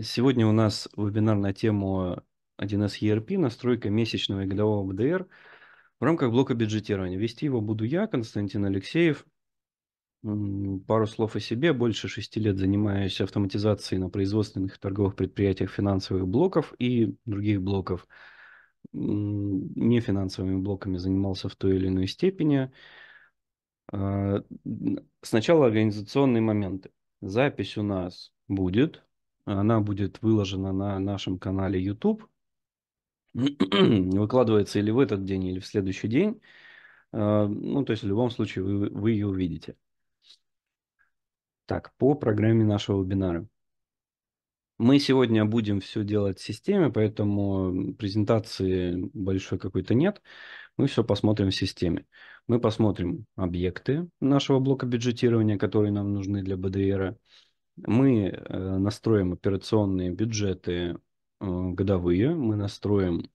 Сегодня у нас вебинар на тему 1С ERP, настройка месячного и годового БДР в рамках блока бюджетирования. Вести его буду я, Константин Алексеев. Пару слов о себе. Больше шести лет занимаюсь автоматизацией на производственных и торговых предприятиях финансовых блоков и других блоков. Нефинансовыми блоками занимался в той или иной степени. А, сначала организационные моменты. Запись у нас будет она будет выложена на нашем канале YouTube. Выкладывается или в этот день, или в следующий день. Э, ну, то есть в любом случае вы, вы ее увидите. Так, по программе нашего вебинара. Мы сегодня будем все делать в системе, поэтому презентации большой какой-то нет. Мы все посмотрим в системе. Мы посмотрим объекты нашего блока бюджетирования, которые нам нужны для БДР. Мы э, настроим операционные бюджеты э, годовые, мы настроим,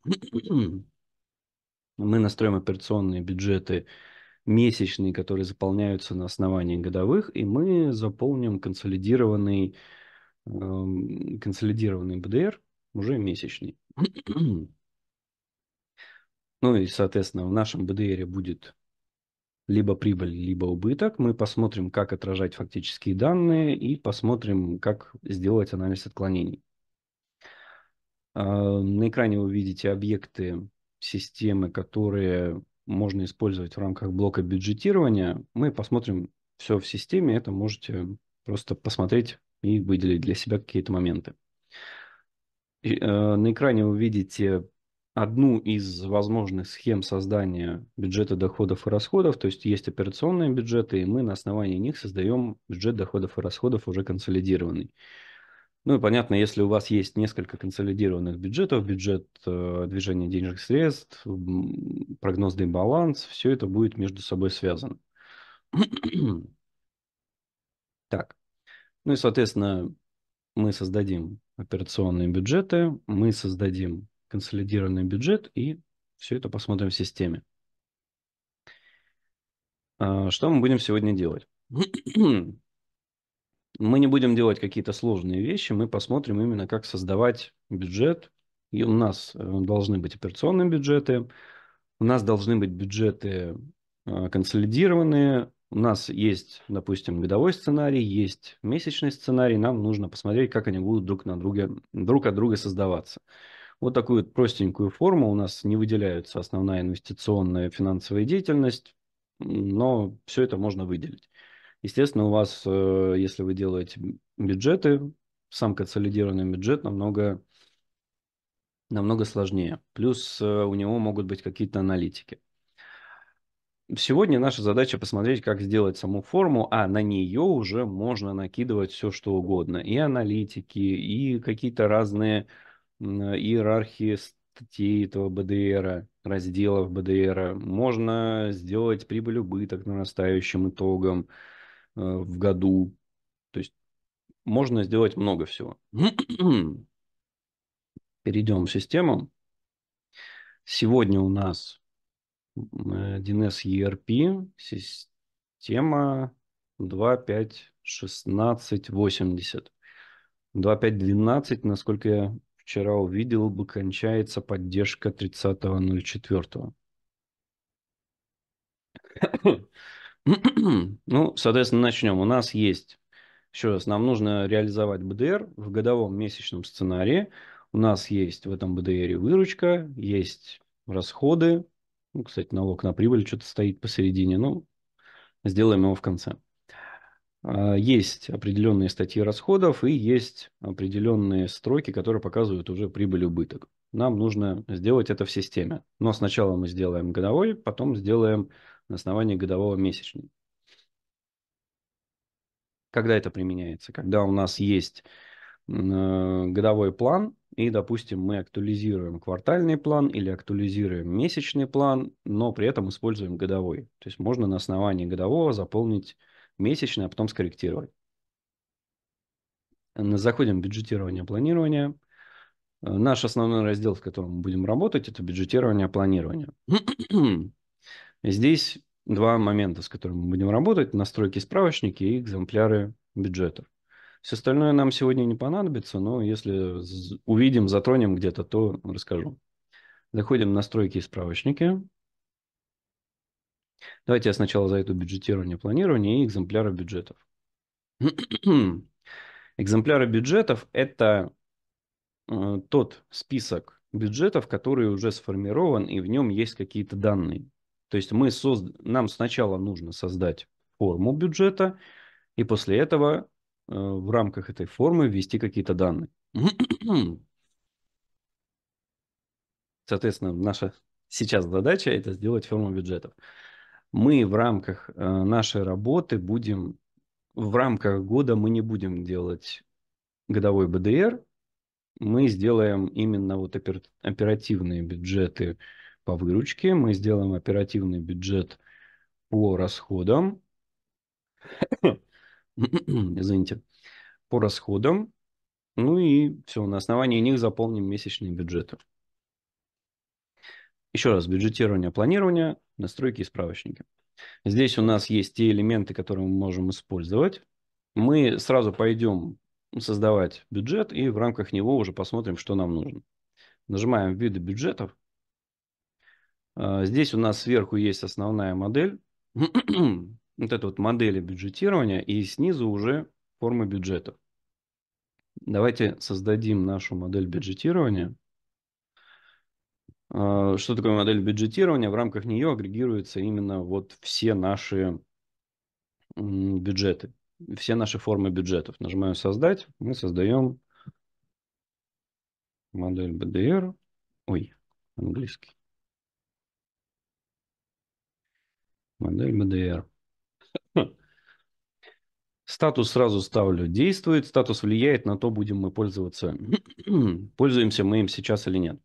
мы настроим операционные бюджеты месячные, которые заполняются на основании годовых, и мы заполним консолидированный, эм, консолидированный БДР уже месячный. Ну и, соответственно, в нашем БДР будет либо прибыль, либо убыток. Мы посмотрим, как отражать фактические данные и посмотрим, как сделать анализ отклонений. А, на экране вы видите объекты системы, которые можно использовать в рамках блока бюджетирования. Мы посмотрим все в системе, это можете просто посмотреть и выделить для себя какие-то моменты. Э, на экране вы видите одну из возможных схем создания бюджета доходов и расходов, то есть есть операционные бюджеты, и мы на основании них создаем бюджет доходов и расходов уже консолидированный. Ну и понятно, если у вас есть несколько консолидированных бюджетов, бюджет э, движения денежных средств, прогнозный баланс, все это будет между собой связано. так, ну и, соответственно, мы создадим операционные бюджеты, мы создадим консолидированный бюджет и все это посмотрим в системе. А, что мы будем сегодня делать? Мы не будем делать какие-то сложные вещи, мы посмотрим именно, как создавать бюджет. И у нас э, должны быть операционные бюджеты, у нас должны быть бюджеты а, консолидированные, у нас есть, допустим, годовой сценарий, есть месячный сценарий, нам нужно посмотреть, как они будут друг, на друге, друг от друга создаваться. Вот такую простенькую форму у нас не выделяется основная инвестиционная финансовая деятельность, но все это можно выделить. Естественно, у вас, э, если вы делаете бюджеты, сам консолидированный бюджет намного, намного сложнее. Плюс э, у него могут быть какие-то аналитики. Сегодня наша задача посмотреть, как сделать саму форму, а на нее уже можно накидывать все, что угодно. И аналитики, и какие-то разные Э, иерархии статей этого БДР, разделов БДР. Можно сделать прибыль убыток нарастающим итогом э, в году. То есть можно сделать много всего. Перейдем в систему. Сегодня у нас DNS ERP, система 2.5.16.80. 2.5.12, насколько я вчера увидел бы, кончается поддержка 30.04. ну, соответственно, начнем. У нас есть, еще раз, нам нужно реализовать БДР в годовом месячном сценарии. У нас есть в этом БДРе выручка, есть расходы. Ну, кстати, налог на прибыль что-то стоит посередине. Ну, сделаем его в конце. А, есть определенные статьи расходов и есть определенные строки, которые показывают уже прибыль убыток. Нам нужно сделать это в системе. Но сначала мы сделаем годовой, потом сделаем на основании годового месячный. Когда это применяется? Когда у нас есть э, годовой план, и, допустим, мы актуализируем квартальный план или актуализируем месячный план, но при этом используем годовой. То есть можно на основании годового заполнить месячный, а потом скорректировать. Заходим в бюджетирование, планирование. Э, наш основной раздел, в котором мы будем работать, это бюджетирование, планирование. Здесь два момента, с которыми мы будем работать. Настройки справочники и экземпляры бюджетов. Все остальное нам сегодня не понадобится, но если увидим, затронем где-то, то расскажу. Заходим в настройки и справочники. Давайте я сначала зайду в бюджетирование, планирование и экземпляры бюджетов. экземпляры бюджетов – это э, тот список бюджетов, который уже сформирован, и в нем есть какие-то данные. То есть мы созд... нам сначала нужно создать форму бюджета, и после этого э, в рамках этой формы ввести какие-то данные. Соответственно, наша сейчас задача – это сделать форму бюджетов мы в рамках э, нашей работы будем, в рамках года мы не будем делать годовой БДР, мы сделаем именно вот оперативные бюджеты по выручке, мы сделаем оперативный бюджет по расходам, извините, по расходам, ну и все, на основании них заполним месячные бюджеты. Еще раз, бюджетирование, планирование, настройки и справочники. Здесь у нас есть те элементы, которые мы можем использовать. Мы сразу пойдем создавать бюджет и в рамках него уже посмотрим, что нам нужно. Нажимаем виды бюджетов. А, здесь у нас сверху есть основная модель. вот это вот модели бюджетирования и снизу уже формы бюджетов. Давайте создадим нашу модель бюджетирования. А, что такое модель бюджетирования? В рамках нее агрегируются именно вот все наши бюджеты, все наши формы бюджетов. Нажимаю «Создать», мы создаем модель BDR. Ой, английский. Модель BDR. Хм. Статус сразу ставлю «Действует». Статус влияет на то, будем мы пользоваться, пользуемся мы им сейчас или нет.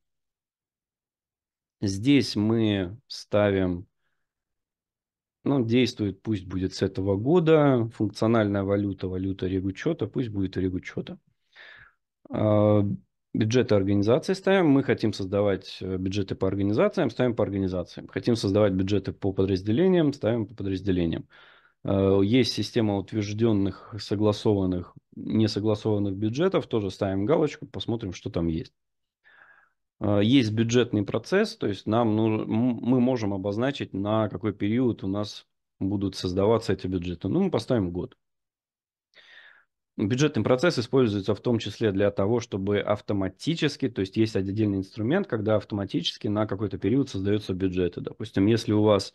Здесь мы ставим, ну, действует, пусть будет с этого года, функциональная валюта, валюта регучета, пусть будет регучета. А, бюджеты организации ставим. Мы хотим создавать э, бюджеты по организациям, ставим по организациям. Хотим создавать бюджеты по подразделениям, ставим по подразделениям. Э, есть система утвержденных, согласованных, несогласованных бюджетов. Тоже ставим галочку, посмотрим, что там есть. А, есть бюджетный процесс, то есть нам ну, мы можем обозначить, на какой период у нас будут создаваться эти бюджеты. Ну, мы поставим год. Бюджетный процесс используется в том числе для того, чтобы автоматически, то есть есть отдельный инструмент, когда автоматически на какой-то период создаются бюджеты. Допустим, если у вас,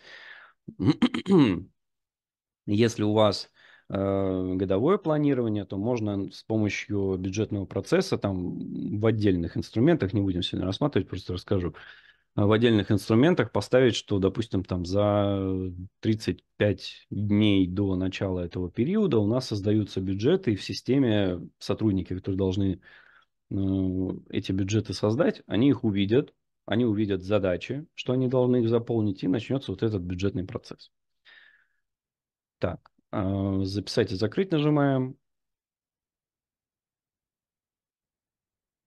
если у вас Э, годовое планирование, то можно с помощью бюджетного процесса, там в отдельных инструментах, не будем сегодня рассматривать, просто расскажу, э, в отдельных инструментах поставить, что, допустим, там за 35 дней до начала этого периода у нас создаются бюджеты, и в системе сотрудники, которые должны э, эти бюджеты создать, они их увидят, они увидят задачи, что они должны их заполнить, и начнется вот этот бюджетный процесс. Так, а, записать и закрыть нажимаем.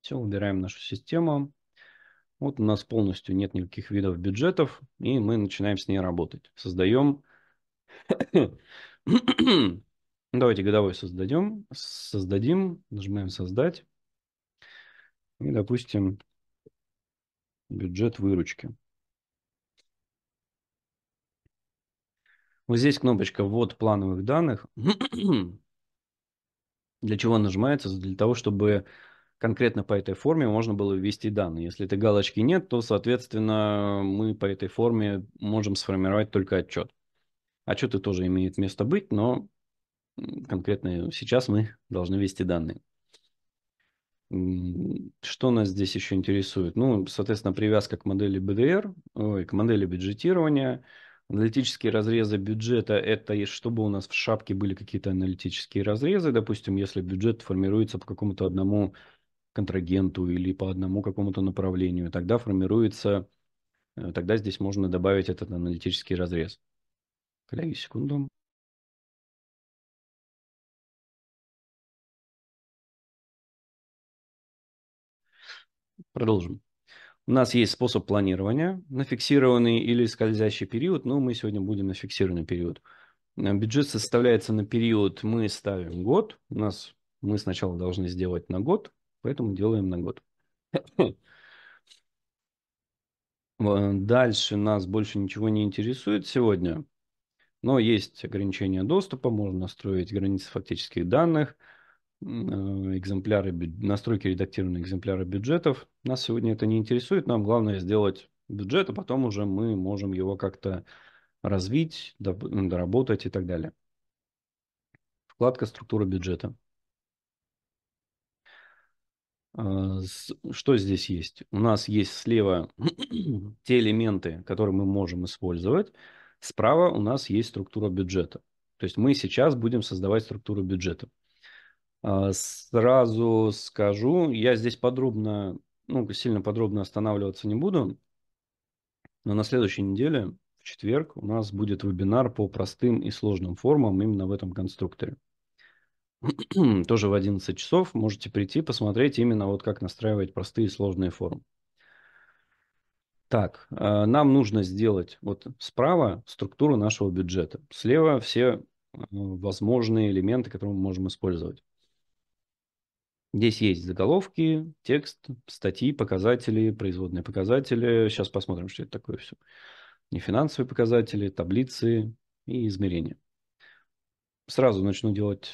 Все, убираем нашу систему. Вот у нас полностью нет никаких видов бюджетов, и мы начинаем с ней работать. Создаем... Давайте годовой создадем. Создадим. Нажимаем «Создать». И, допустим, бюджет выручки. Вот здесь кнопочка «Ввод плановых данных». Для чего нажимается? Для того, чтобы конкретно по этой форме можно было ввести данные. Если этой галочки нет, то, соответственно, мы по этой форме можем сформировать только отчет. Отчеты тоже имеют место быть, но конкретно сейчас мы должны ввести данные. Что нас здесь еще интересует? Ну, соответственно, привязка к модели БДР ой, к модели бюджетирования – Аналитические разрезы бюджета – это чтобы у нас в шапке были какие-то аналитические разрезы. Допустим, если бюджет формируется по какому-то одному контрагенту или по одному какому-то направлению, тогда формируется, э, тогда здесь можно добавить этот аналитический разрез. Коллеги, секунду. Продолжим. У нас есть способ планирования на фиксированный или скользящий период, но мы сегодня будем на фиксированный период. Э, бюджет составляется на период, мы ставим год, у нас мы сначала должны сделать на год, поэтому делаем на год. Дальше нас больше ничего не интересует сегодня, но есть ограничения доступа, можно настроить границы фактических данных – Э, экземпляры, настройки редактированные экземпляры бюджетов. Нас сегодня это не интересует, нам главное сделать бюджет, а потом уже мы можем его как-то развить, доработать и так далее. Вкладка «Структура бюджета». А, что здесь есть? У нас есть слева те элементы, которые мы можем использовать. Справа у нас есть структура бюджета. То есть мы сейчас будем создавать структуру бюджета. А, сразу скажу, я здесь подробно, ну, сильно подробно останавливаться не буду, но на следующей неделе, в четверг, у нас будет вебинар по простым и сложным формам именно в этом конструкторе. Тоже в 11 часов можете прийти посмотреть именно вот как настраивать простые и сложные формы. Так, э, нам нужно сделать вот справа структуру нашего бюджета, слева все э, возможные элементы, которые мы можем использовать. Здесь есть заголовки, текст, статьи, показатели, производные показатели. Сейчас посмотрим, что это такое все. Не финансовые показатели, таблицы и измерения. Сразу начну делать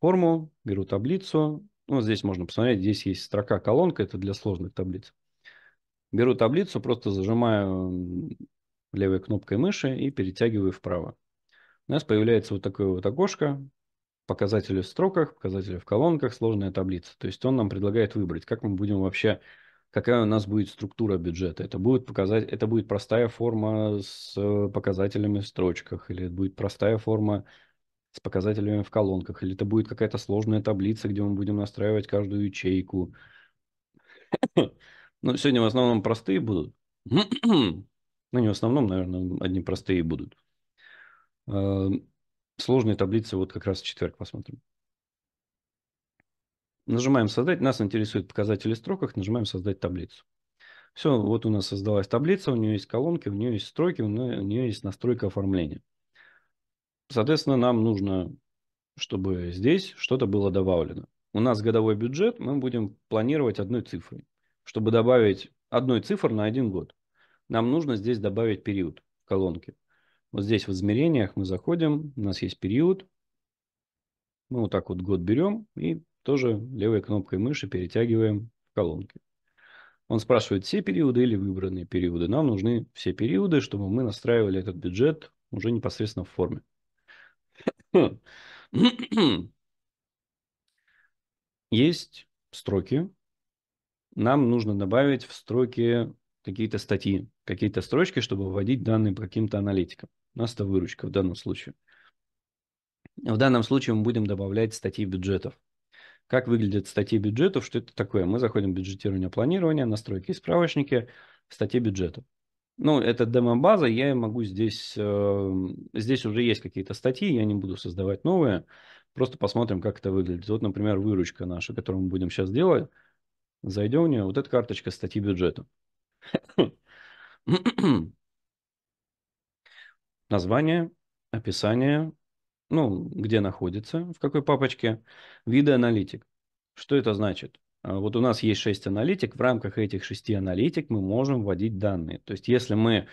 форму, беру таблицу. Ну, здесь можно посмотреть, здесь есть строка колонка, это для сложных таблиц. Беру таблицу, просто зажимаю левой кнопкой мыши и перетягиваю вправо. У нас появляется вот такое вот окошко, показатели в строках, показатели в колонках, сложная таблица. То есть он нам предлагает выбрать, как мы будем вообще, какая у нас будет структура бюджета. Это будет, показать, это будет простая форма с э, показателями в строчках, или это будет простая форма с показателями в колонках, или это будет какая-то сложная таблица, где мы будем настраивать каждую ячейку. Ну, сегодня в основном простые будут. Ну, не в основном, наверное, одни простые будут. Эм, сложные таблицы вот как раз в четверг посмотрим. Нажимаем «Создать». Нас интересуют показатели в строках. Нажимаем «Создать таблицу». Все, вот у нас создалась таблица, у нее есть колонки, у нее есть строки, у нее, у нее есть настройка оформления. Соответственно, нам нужно, чтобы здесь что-то было добавлено. У нас годовой бюджет, мы будем планировать одной цифрой. Чтобы добавить одной цифр на один год, нам нужно здесь добавить период в колонке. Вот здесь в измерениях мы заходим, у нас есть период. Мы вот так вот год берем и тоже левой кнопкой мыши перетягиваем в колонки. Он спрашивает все периоды или выбранные периоды. Нам нужны все периоды, чтобы мы настраивали этот бюджет уже непосредственно в форме. Есть строки. Нам нужно добавить в строки какие-то статьи, какие-то строчки, чтобы вводить данные по каким-то аналитикам. У нас это выручка в данном случае. В данном случае мы будем добавлять статьи бюджетов. Как выглядят статьи бюджетов, что это такое? Мы заходим в бюджетирование планирование, настройки и справочники, статьи бюджетов. Ну, это демо-база, я могу здесь... Эм, здесь уже есть какие-то статьи, я не буду создавать новые. Просто посмотрим, как это выглядит. Вот, например, выручка наша, которую мы будем сейчас делать. Зайдем в нее. Вот эта карточка статьи бюджета. Название, описание, ну, где находится, в какой папочке, виды аналитик. Что это значит? А вот у нас есть 6 аналитик, в рамках этих 6 аналитик мы можем вводить данные. То есть если мы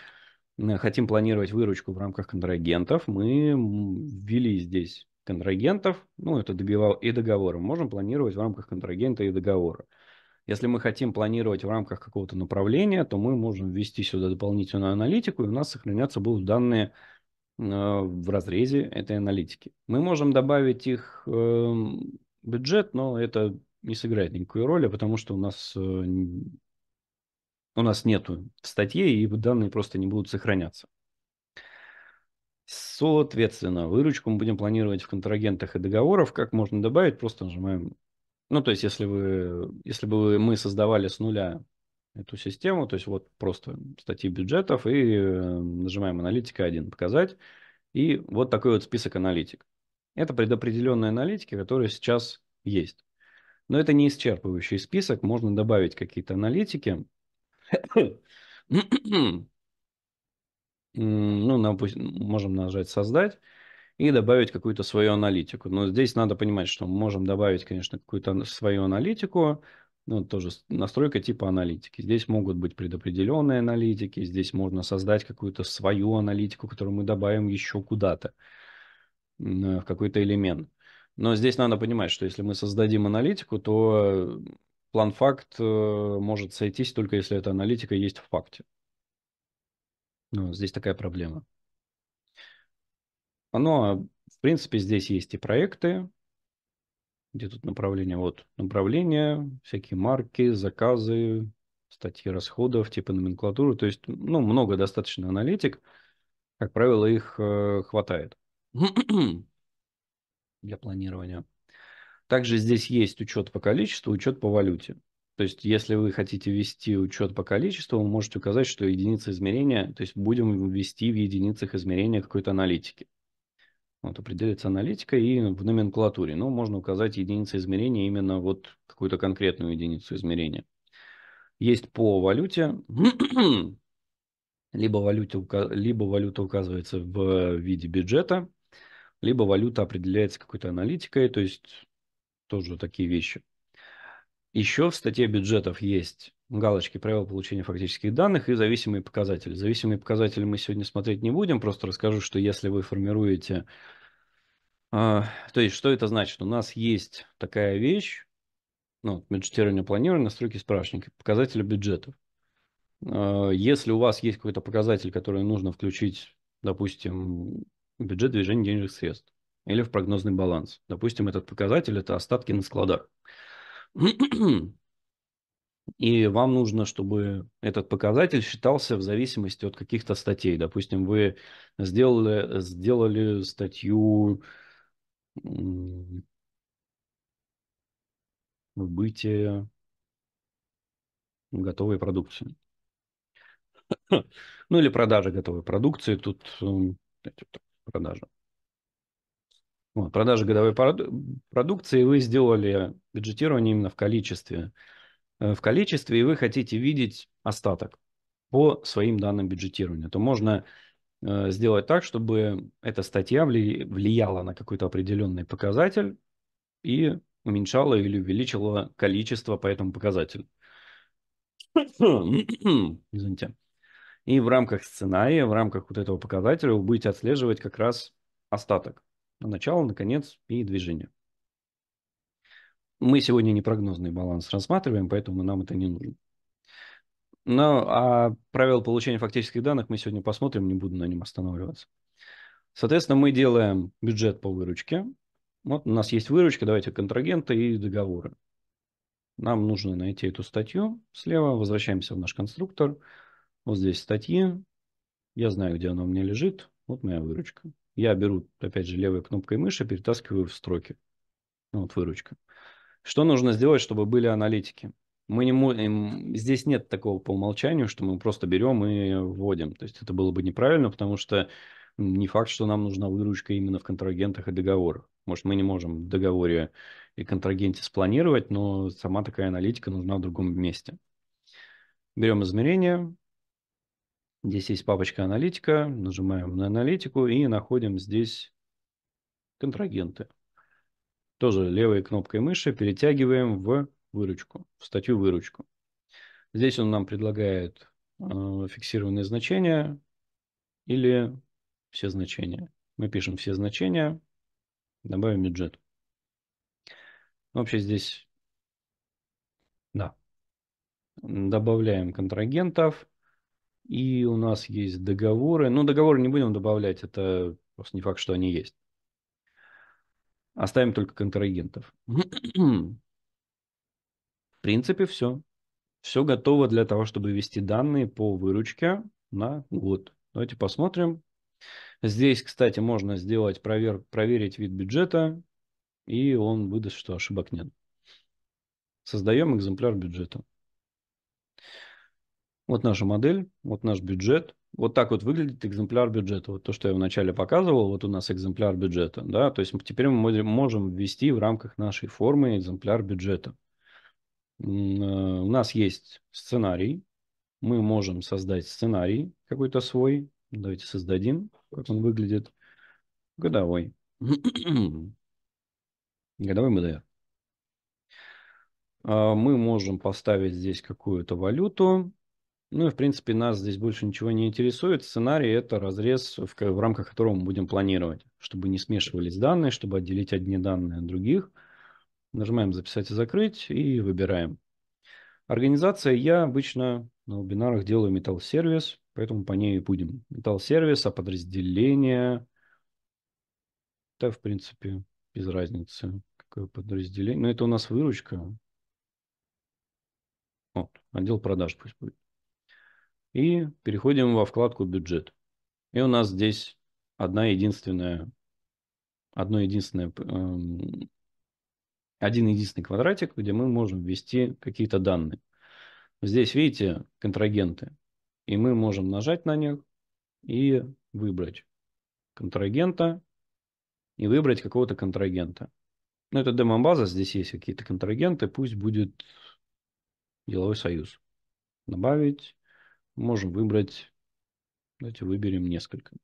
э, хотим планировать выручку в рамках контрагентов, мы ввели здесь контрагентов, ну это добивал и договоры, можем планировать в рамках контрагента и договора. Если мы хотим планировать в рамках какого-то направления, то мы можем ввести сюда дополнительную аналитику, и у нас сохранятся будут данные э, в разрезе этой аналитики. Мы можем добавить их эм, бюджет, но это не сыграет никакой роли, потому что у нас, э, у нас нету статьи и данные просто не будут сохраняться. Соответственно, выручку мы будем планировать в контрагентах и договорах. Как можно добавить? Просто нажимаем ну, то есть, если вы, если бы мы создавали с нуля эту систему, то есть вот просто статьи бюджетов и э, нажимаем аналитика 1 показать, и вот такой вот список аналитик. Это предопределенные аналитики, которые сейчас есть. Но это не исчерпывающий список, можно добавить какие-то аналитики. ну, например, можем нажать «Создать», и добавить какую-то свою аналитику. Но здесь надо понимать, что мы можем добавить, конечно, какую-то свою аналитику, ну, тоже настройка типа аналитики. Здесь могут быть предопределенные аналитики, здесь можно создать какую-то свою аналитику, которую мы добавим еще куда-то, э, в какой-то элемент. Но здесь надо понимать, что если мы создадим аналитику, то план факт э, может сойтись только если эта аналитика есть в факте. Но ну, здесь такая проблема. Оно, в принципе, здесь есть и проекты, где тут направление? Вот направление, всякие марки, заказы, статьи расходов, типа номенклатуры. То есть, ну, много достаточно аналитик. Как правило, их э, хватает для планирования. Также здесь есть учет по количеству, учет по валюте. То есть, если вы хотите вести учет по количеству, вы можете указать, что единица измерения, то есть будем ввести в единицах измерения какой-то аналитики. Вот, определяется аналитика и в номенклатуре. Ну, можно указать единицы измерения, именно вот какую-то конкретную единицу измерения. Есть по валюте. либо, валюта, либо валюта указывается в виде бюджета, либо валюта определяется какой-то аналитикой, то есть тоже такие вещи. Еще в статье бюджетов есть галочки правил получения фактических данных» и «Зависимые показатели». Зависимые показатели мы сегодня смотреть не будем, просто расскажу, что если вы формируете... Э, то есть, что это значит? У нас есть такая вещь, ну, бюджетирование планирования, настройки справочника, показатели бюджетов. Э, если у вас есть какой-то показатель, который нужно включить, допустим, бюджет движения денежных средств или в прогнозный баланс. Допустим, этот показатель – это остатки на складах и вам нужно, чтобы этот показатель считался в зависимости от каких-то статей. Допустим, вы сделали, сделали статью в бытие готовой продукции. Ну или продажа готовой продукции. Тут эм, продажа. Вот, продажа годовой продукции вы сделали бюджетирование именно в количестве. Э, в количестве, и вы хотите видеть остаток по своим данным бюджетирования, то можно э, сделать так, чтобы эта статья влияла на какой-то определенный показатель и уменьшала или увеличила количество по этому показателю. Извините. И в рамках сценария, в рамках вот этого показателя вы будете отслеживать как раз остаток. На начало, на конец и движение. Мы сегодня не прогнозный баланс рассматриваем, поэтому нам это не нужно. Ну, а правила получения фактических данных мы сегодня посмотрим, не буду на нем останавливаться. Соответственно, мы делаем бюджет по выручке. Вот у нас есть выручка, давайте контрагенты и договоры. Нам нужно найти эту статью слева, возвращаемся в наш конструктор. Вот здесь статьи, я знаю, где она у меня лежит, вот моя выручка. Я беру, опять же, левой кнопкой мыши, перетаскиваю в строки. Ну, вот выручка. Что нужно сделать, чтобы были аналитики? Мы не можем, здесь нет такого по умолчанию, что мы просто берем и вводим. То есть это было бы неправильно, потому что не факт, что нам нужна выручка именно в контрагентах и договорах. Может, мы не можем в договоре и контрагенте спланировать, но сама такая аналитика нужна в другом месте. Берем измерение. Здесь есть папочка аналитика. Нажимаем на аналитику и находим здесь контрагенты. Тоже левой кнопкой мыши перетягиваем в выручку, в статью выручку. Здесь он нам предлагает э, фиксированные значения или все значения. Мы пишем все значения, добавим бюджет. Вообще здесь, да, добавляем контрагентов. И у нас есть договоры. Ну, договоры не будем добавлять, это просто не факт, что они есть. Оставим только контрагентов. В принципе, все. Все готово для того, чтобы вести данные по выручке на год. Давайте посмотрим. Здесь, кстати, можно сделать провер... проверить вид бюджета, и он выдаст, что ошибок нет. Создаем экземпляр бюджета. Вот наша модель, вот наш бюджет. Вот так вот выглядит экземпляр бюджета. Вот то, что я вначале показывал, вот у нас экземпляр бюджета. Да? То есть теперь мы можем ввести в рамках нашей формы экземпляр бюджета. Э, у нас есть сценарий. Мы можем создать сценарий какой-то свой. Давайте создадим, как он выглядит. Годовой. Годовой МДР. А, мы можем поставить здесь какую-то валюту. Ну и, в принципе, нас здесь больше ничего не интересует. Сценарий – это разрез, в, в рамках которого мы будем планировать, чтобы не смешивались данные, чтобы отделить одни данные от других. Нажимаем «Записать и закрыть» и выбираем. Организация я обычно на вебинарах делаю металл-сервис, поэтому по ней и будем. Металл-сервис, а подразделение... Да, в принципе, без разницы, какое подразделение. Но это у нас выручка. Вот, отдел продаж пусть будет. И переходим во вкладку «Бюджет». И у нас здесь одна единственная, одно единственное, эм, один единственный квадратик, где мы можем ввести какие-то данные. Здесь, видите, контрагенты. И мы можем нажать на них и выбрать контрагента и выбрать какого-то контрагента. Ну, это демо-база, здесь есть какие-то контрагенты, пусть будет деловой союз. Добавить можем выбрать, давайте выберем несколько.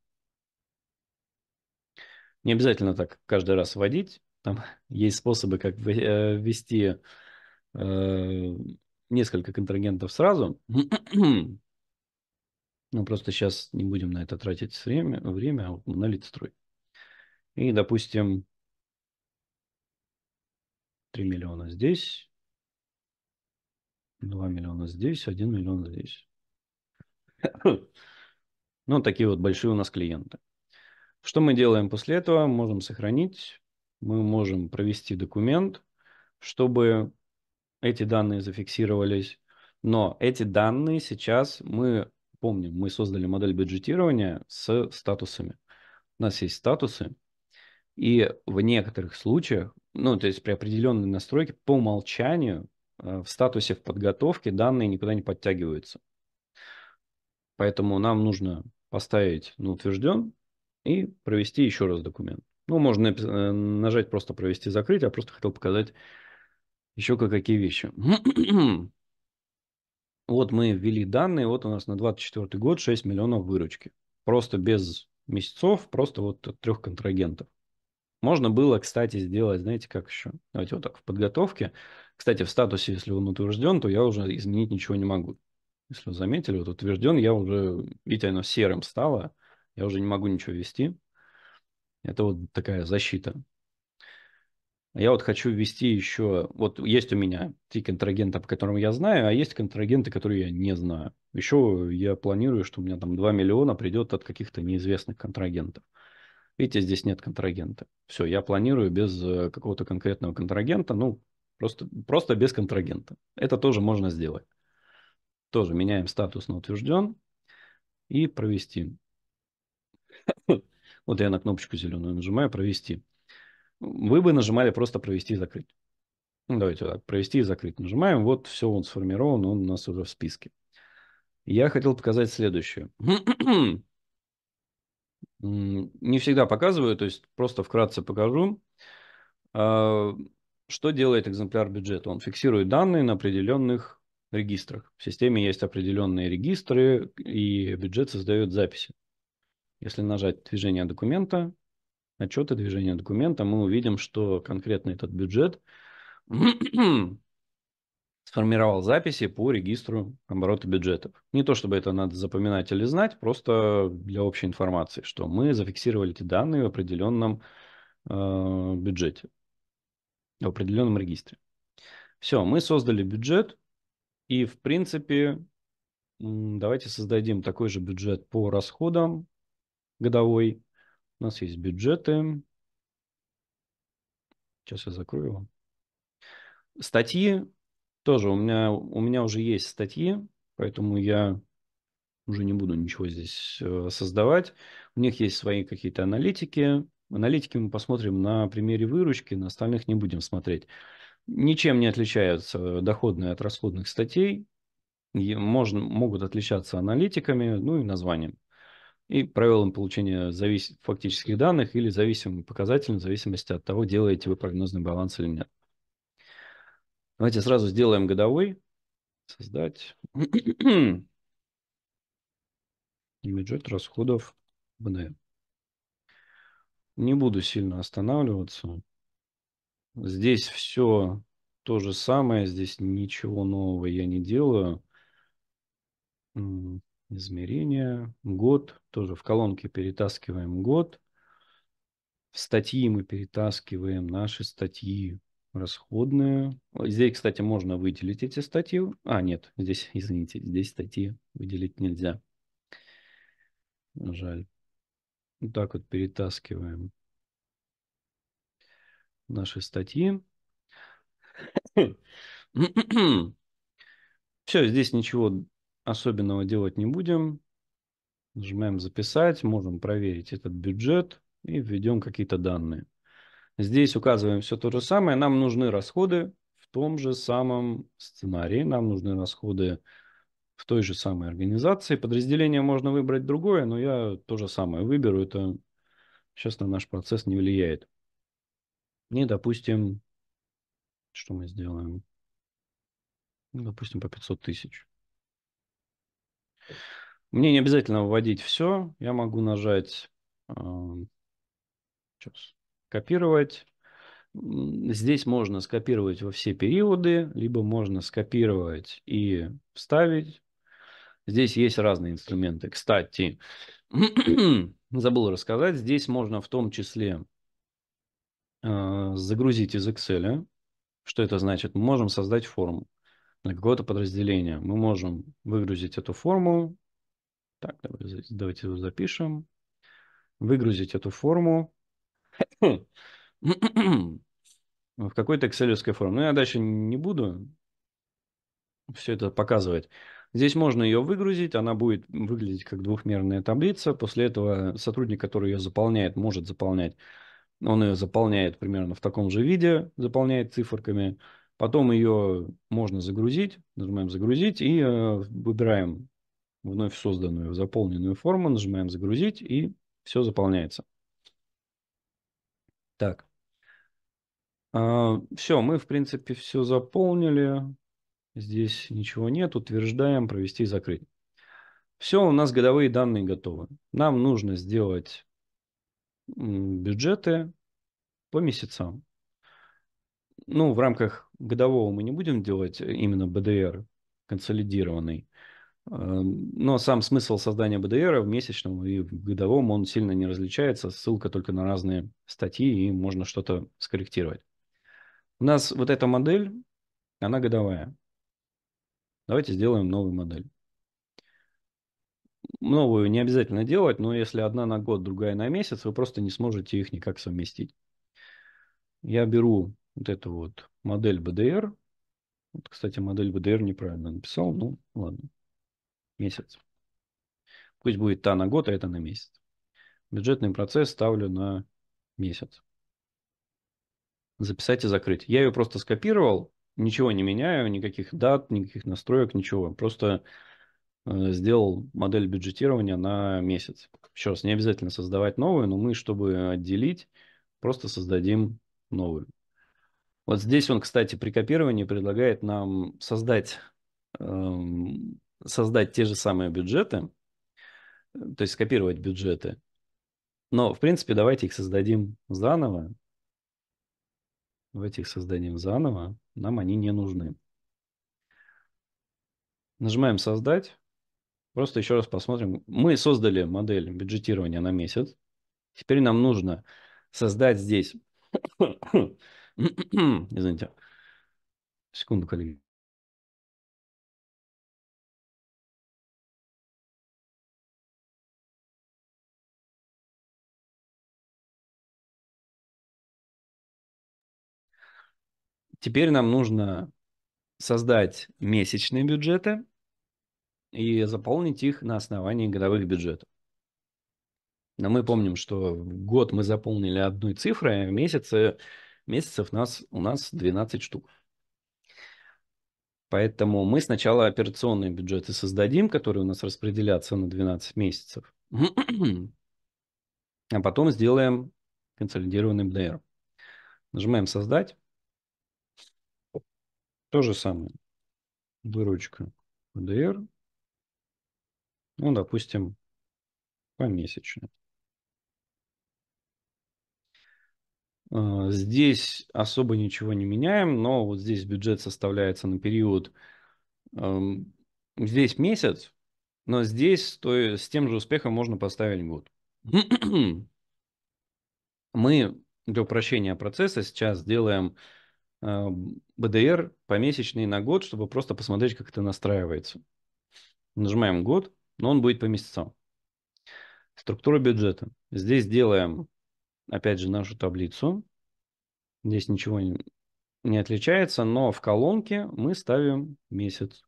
Не обязательно так каждый раз вводить. Там есть способы, как э, ввести э, несколько контрагентов сразу. Но просто сейчас не будем на это тратить время, время а вот строй. И, допустим, 3 миллиона здесь, 2 миллиона здесь, 1 миллион здесь. Ну, такие вот большие у нас клиенты. Что мы делаем после этого? Можем сохранить, мы можем провести документ, чтобы эти данные зафиксировались. Но эти данные сейчас мы помним, мы создали модель бюджетирования с статусами. У нас есть статусы, и в некоторых случаях, ну, то есть при определенной настройке по умолчанию э, в статусе в подготовке данные никуда не подтягиваются. Поэтому нам нужно поставить на утвержден и провести еще раз документ. Ну, можно э, нажать просто провести закрыть, я а просто хотел показать еще какие вещи. вот мы ввели данные, вот у нас на 24 год 6 миллионов выручки. Просто без месяцев, просто вот от трех контрагентов. Можно было, кстати, сделать, знаете, как еще? Давайте вот так, в подготовке. Кстати, в статусе, если он утвержден, то я уже изменить ничего не могу. Если вы заметили, вот утвержден, я уже, видите, оно серым стало, я уже не могу ничего вести. Это вот такая защита. Я вот хочу ввести еще, вот есть у меня три контрагента по которым я знаю, а есть контрагенты, которые я не знаю. Еще я планирую, что у меня там 2 миллиона придет от каких-то неизвестных контрагентов. Видите, здесь нет контрагента. Все, я планирую без э, какого-то конкретного контрагента, ну, просто, просто без контрагента. Это тоже можно сделать. Тоже меняем статус на утвержден и провести. Вот я на кнопочку зеленую нажимаю «Провести». Вы бы нажимали просто «Провести и закрыть». Ну, давайте так, «Провести и закрыть» нажимаем. Вот все, он сформирован, он у нас уже в списке. Я хотел показать следующее. Не всегда показываю, то есть просто вкратце покажу. А, что делает экземпляр бюджета? Он фиксирует данные на определенных регистрах. В системе есть определенные регистры, и бюджет создает записи. Если нажать движение документа, отчеты движения документа, мы увидим, что конкретно этот бюджет сформировал записи по регистру оборота бюджетов. Не то чтобы это надо запоминать или знать, просто для общей информации, что мы зафиксировали эти данные в определенном э, бюджете, в определенном регистре. Все, мы создали бюджет, и, в принципе, давайте создадим такой же бюджет по расходам годовой. У нас есть бюджеты. Сейчас я закрою его. Статьи тоже у меня, у меня уже есть статьи, поэтому я уже не буду ничего здесь э, создавать. У них есть свои какие-то аналитики. Аналитики мы посмотрим на примере выручки, на остальных не будем смотреть. Ничем не отличаются доходные от расходных статей. Можно, могут отличаться аналитиками, ну и названием. И правилам получения завис... фактических данных или зависимым показателям в зависимости от того, делаете вы прогнозный баланс или нет. Давайте сразу сделаем годовой. Создать. Бюджет расходов БН. Не буду сильно останавливаться. Здесь все то же самое, здесь ничего нового я не делаю. Измерение год, тоже в колонке перетаскиваем год. В статьи мы перетаскиваем наши статьи расходные. Здесь, кстати, можно выделить эти статьи. А, нет, здесь, извините, здесь статьи выделить нельзя. Жаль. Вот так вот перетаскиваем нашей статьи. Все, здесь ничего особенного делать не будем. Нажимаем «Записать», можем проверить этот бюджет и введем какие-то данные. Здесь указываем все то же самое. Нам нужны расходы в том же самом сценарии. Нам нужны расходы в той же самой организации. Подразделение можно выбрать другое, но я то же самое выберу. Это сейчас на наш процесс не влияет. И, допустим, что мы сделаем? Ну, допустим, по 500 тысяч. Мне не обязательно вводить все. Я могу нажать э, сейчас, копировать. Здесь можно скопировать во все периоды, либо можно скопировать и вставить. Здесь есть разные инструменты. Кстати, забыл рассказать, здесь можно в том числе Э, загрузить из Excel. Что это значит? Мы можем создать форму для какого-то подразделения. Мы можем выгрузить эту форму. Так, давайте его запишем. Выгрузить эту форму в какой-то excel форме. Ну я дальше не буду все это показывать. Здесь можно ее выгрузить, она будет выглядеть как двухмерная таблица. После этого сотрудник, который ее заполняет, может заполнять он ее заполняет примерно в таком же виде, заполняет циферками. Потом ее можно загрузить. Нажимаем «Загрузить» и э, выбираем вновь созданную, заполненную форму. Нажимаем «Загрузить» и все заполняется. Так. А, все, мы, в принципе, все заполнили. Здесь ничего нет. Утверждаем «Провести и закрыть». Все, у нас годовые данные готовы. Нам нужно сделать бюджеты по месяцам. Ну, в рамках годового мы не будем делать э, именно БДР консолидированный, эм, но сам смысл создания БДР в месячном и в годовом, он сильно не различается, ссылка только на разные статьи, и можно что-то скорректировать. У нас вот эта модель, она годовая. Давайте сделаем новую модель новую не обязательно делать, но если одна на год, другая на месяц, вы просто не сможете их никак совместить. Я беру вот эту вот модель БДР. Вот, кстати, модель БДР неправильно написал. Ну, ладно. Месяц. Пусть будет та на год, а это на месяц. Бюджетный процесс ставлю на месяц. Записать и закрыть. Я ее просто скопировал, ничего не меняю, никаких дат, никаких настроек, ничего. Просто Э, сделал модель бюджетирования на месяц. Еще раз, не обязательно создавать новую, но мы, чтобы отделить, просто создадим новую. Вот здесь он, кстати, при копировании предлагает нам создать, эм, создать те же самые бюджеты, то есть скопировать бюджеты. Но, в принципе, давайте их создадим заново. Давайте их создадим заново. Нам они не нужны. Нажимаем «Создать». Просто еще раз посмотрим. Мы создали модель бюджетирования на месяц. Теперь нам нужно создать здесь... Извините. Секунду, коллеги. Теперь нам нужно создать месячные бюджеты и заполнить их на основании годовых бюджетов. Но мы помним, что год мы заполнили одной цифрой, а месяцы, месяцев нас, у нас 12 штук. Поэтому мы сначала операционные бюджеты создадим, которые у нас распределятся на 12 месяцев, а потом сделаем консолидированный БДР. Нажимаем «Создать». То же самое. Выручка БДР ну, допустим, помесячно. А, здесь особо ничего не меняем, но вот здесь бюджет составляется на период, здесь месяц, но здесь то есть, с тем же успехом можно поставить год. Мы для упрощения процесса сейчас делаем а, БДР помесячный на год, чтобы просто посмотреть, как это настраивается. Нажимаем год, но он будет по месяцам. Структура бюджета. Здесь делаем, опять же, нашу таблицу. Здесь ничего не отличается, но в колонке мы ставим месяц.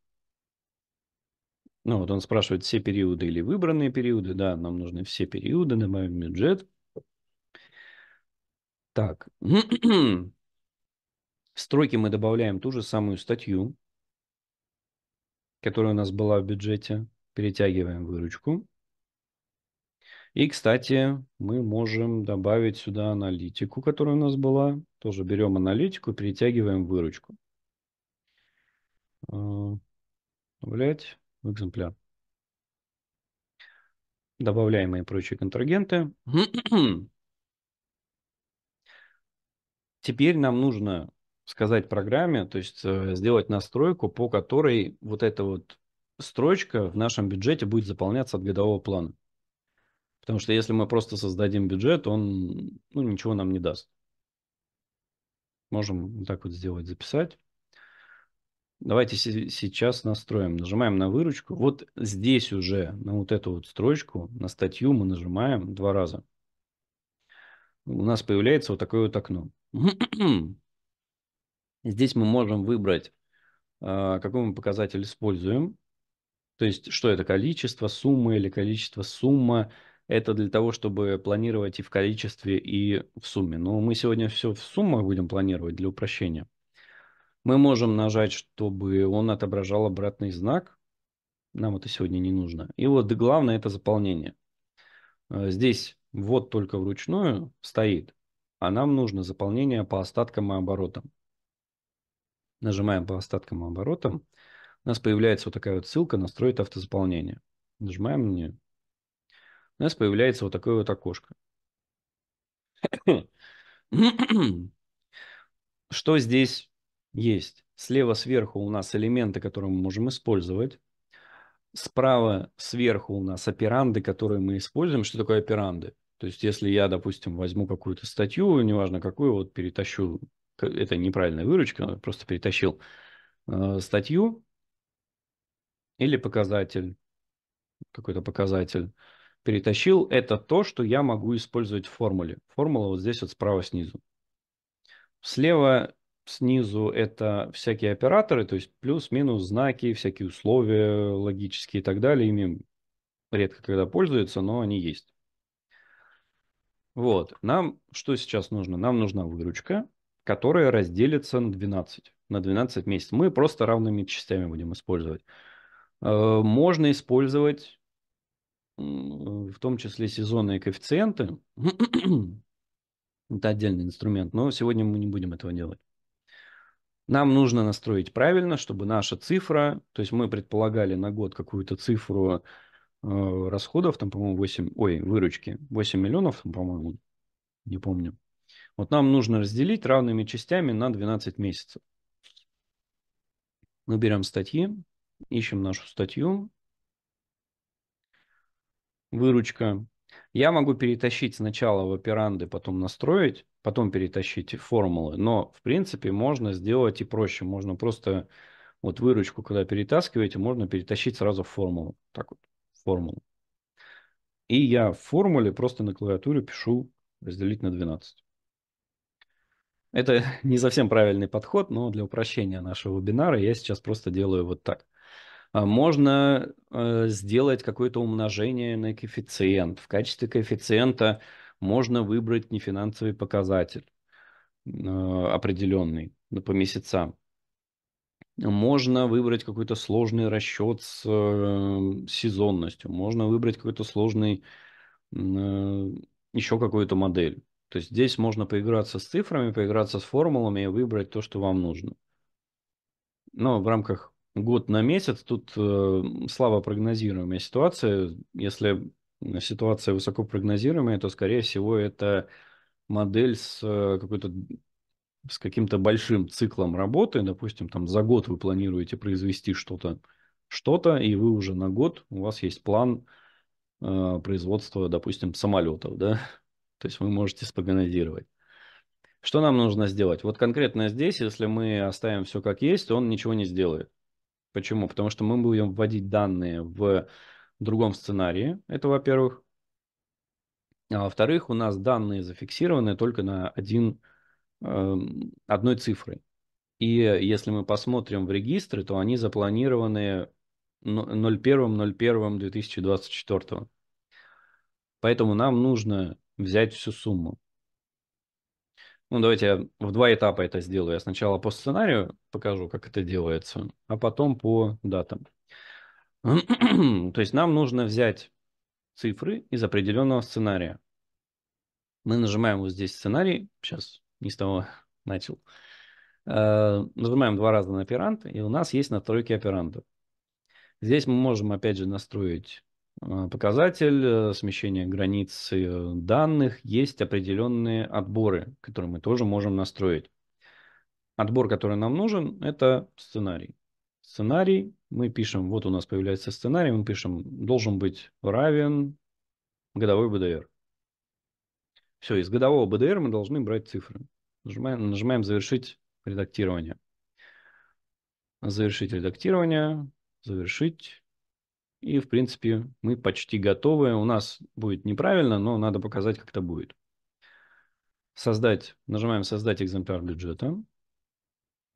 Ну вот он спрашивает, все периоды или выбранные периоды. Да, нам нужны все периоды, добавим бюджет. Так, в строки мы добавляем ту же самую статью, которая у нас была в бюджете. Перетягиваем выручку. И, кстати, мы можем добавить сюда аналитику, которая у нас была. Тоже берем аналитику, перетягиваем выручку. А, добавлять в экземпляр. Добавляемые прочие контрагенты. Теперь нам нужно сказать программе, то есть э, сделать настройку, по которой вот эта вот строчка в нашем бюджете будет заполняться от годового плана. Потому что если мы просто создадим бюджет, он ну, ничего нам не даст. Можем вот так вот сделать, записать. Давайте сейчас настроим. Нажимаем на выручку. Вот здесь уже, на вот эту вот строчку, на статью мы нажимаем два раза. У нас появляется вот такое вот окно. Здесь мы можем выбрать, а, какой мы показатель используем. То есть, что это количество, сумма или количество, сумма. Это для того, чтобы планировать и в количестве, и в сумме. Но мы сегодня все в суммах будем планировать для упрощения. Мы можем нажать, чтобы он отображал обратный знак. Нам это сегодня не нужно. И вот главное это заполнение. Э, здесь вот только вручную стоит, а нам нужно заполнение по остаткам и оборотам. Нажимаем по остаткам и оборотам у нас появляется вот такая вот ссылка «Настроить автозаполнение». Нажимаем на нее. У нас появляется вот такое вот окошко. Что здесь есть? Слева сверху у нас элементы, которые мы можем использовать. Справа сверху у нас операнды, которые мы используем. Что такое операнды? То есть, если я, допустим, возьму какую-то статью, неважно какую, вот перетащу, это неправильная выручка, просто перетащил э, статью, или показатель, какой-то показатель перетащил, это то, что я могу использовать в формуле. Формула вот здесь вот справа снизу. Слева снизу это всякие операторы, то есть плюс-минус знаки, всякие условия логические и так далее. Ими редко когда пользуются, но они есть. Вот, нам что сейчас нужно? Нам нужна выручка, которая разделится на 12, на 12 месяцев. Мы просто равными частями будем использовать. Э, можно использовать в том числе сезонные коэффициенты. Это отдельный инструмент, но сегодня мы не будем этого делать. Нам нужно настроить правильно, чтобы наша цифра, то есть мы предполагали на год какую-то цифру э, расходов, там, по-моему, 8, ой, выручки, 8 миллионов, по-моему, не помню. Вот нам нужно разделить равными частями на 12 месяцев. Мы берем статьи, ищем нашу статью. Выручка. Я могу перетащить сначала в операнды, потом настроить, потом перетащить формулы. Но, в принципе, можно сделать и проще. Можно просто вот выручку, когда перетаскиваете, можно перетащить сразу в формулу. Так вот, формулу. И я в формуле просто на клавиатуре пишу разделить на 12. Это не совсем правильный подход, но для упрощения нашего вебинара я сейчас просто делаю вот так. А, можно э, сделать какое-то умножение на коэффициент. В качестве коэффициента можно выбрать нефинансовый показатель э, определенный по месяцам. Можно выбрать какой-то сложный расчет с эм, сезонностью, можно выбрать какой-то сложный э, еще какую-то модель. То есть здесь можно поиграться с цифрами, поиграться с формулами и выбрать то, что вам нужно. Но в рамках год на месяц. Тут э, слабо прогнозируемая ситуация. Если э, ситуация высоко прогнозируемая, то, скорее всего, это модель с э, какой-то с каким-то большим циклом работы, допустим, там за год вы планируете произвести что-то, что-то, и вы уже на год, у вас есть план э, производства, допустим, самолетов, да, то есть вы можете спрогнозировать. Что нам нужно сделать? Вот конкретно здесь, если мы оставим все как есть, он ничего не сделает. Почему? Потому что мы будем вводить данные в другом сценарии, это во-первых. А во-вторых, у нас данные зафиксированы только на один, эм, одной цифры. И если мы посмотрим в регистры, то они запланированы 01.01.2024. Поэтому нам нужно взять всю сумму. Ну, давайте я в два этапа это сделаю. Я сначала по сценарию покажу, как это делается, а потом по датам. То есть нам нужно взять цифры из определенного сценария. Мы нажимаем вот здесь сценарий. Сейчас не с того начал. Э, нажимаем два раза на оперант, и у нас есть настройки операнта. Здесь мы можем, опять же, настроить Э, показатель э, смещения границ э, данных, есть определенные отборы, которые мы тоже можем настроить. Отбор, который нам нужен, это сценарий. Сценарий мы пишем, вот у нас появляется сценарий, мы пишем, должен быть равен годовой БДР. Все, из годового БДР мы должны брать цифры. Нажимаем, нажимаем «Завершить редактирование». Завершить редактирование, завершить и, в принципе, мы почти готовы. У нас будет неправильно, но надо показать, как это будет. Создать. Нажимаем «Создать экземпляр бюджета».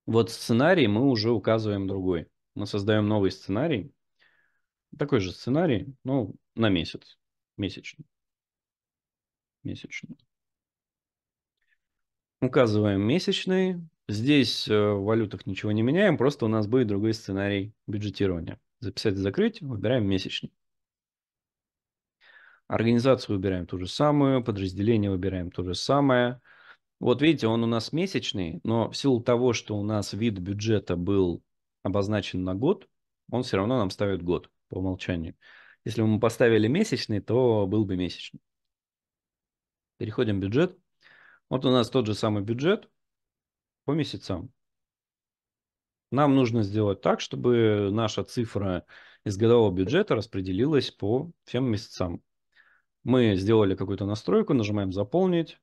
Вот сценарий мы уже указываем другой. Мы создаем новый сценарий. Такой же сценарий, но на месяц. Месячный. Месячный. Указываем месячный. Здесь э, в валютах ничего не меняем, просто у нас будет другой сценарий бюджетирования. Записать и закрыть. Выбираем месячный. Организацию выбираем ту же самую, подразделение выбираем то же самое. Вот видите, он у нас месячный, но в силу того, что у нас вид бюджета был обозначен на год, он все равно нам ставит год по умолчанию. Если бы мы поставили месячный, то был бы месячный. Переходим в бюджет. Вот у нас тот же самый бюджет по месяцам. Нам нужно сделать так, чтобы наша цифра из годового бюджета распределилась по всем месяцам. Мы сделали какую-то настройку, нажимаем «Заполнить».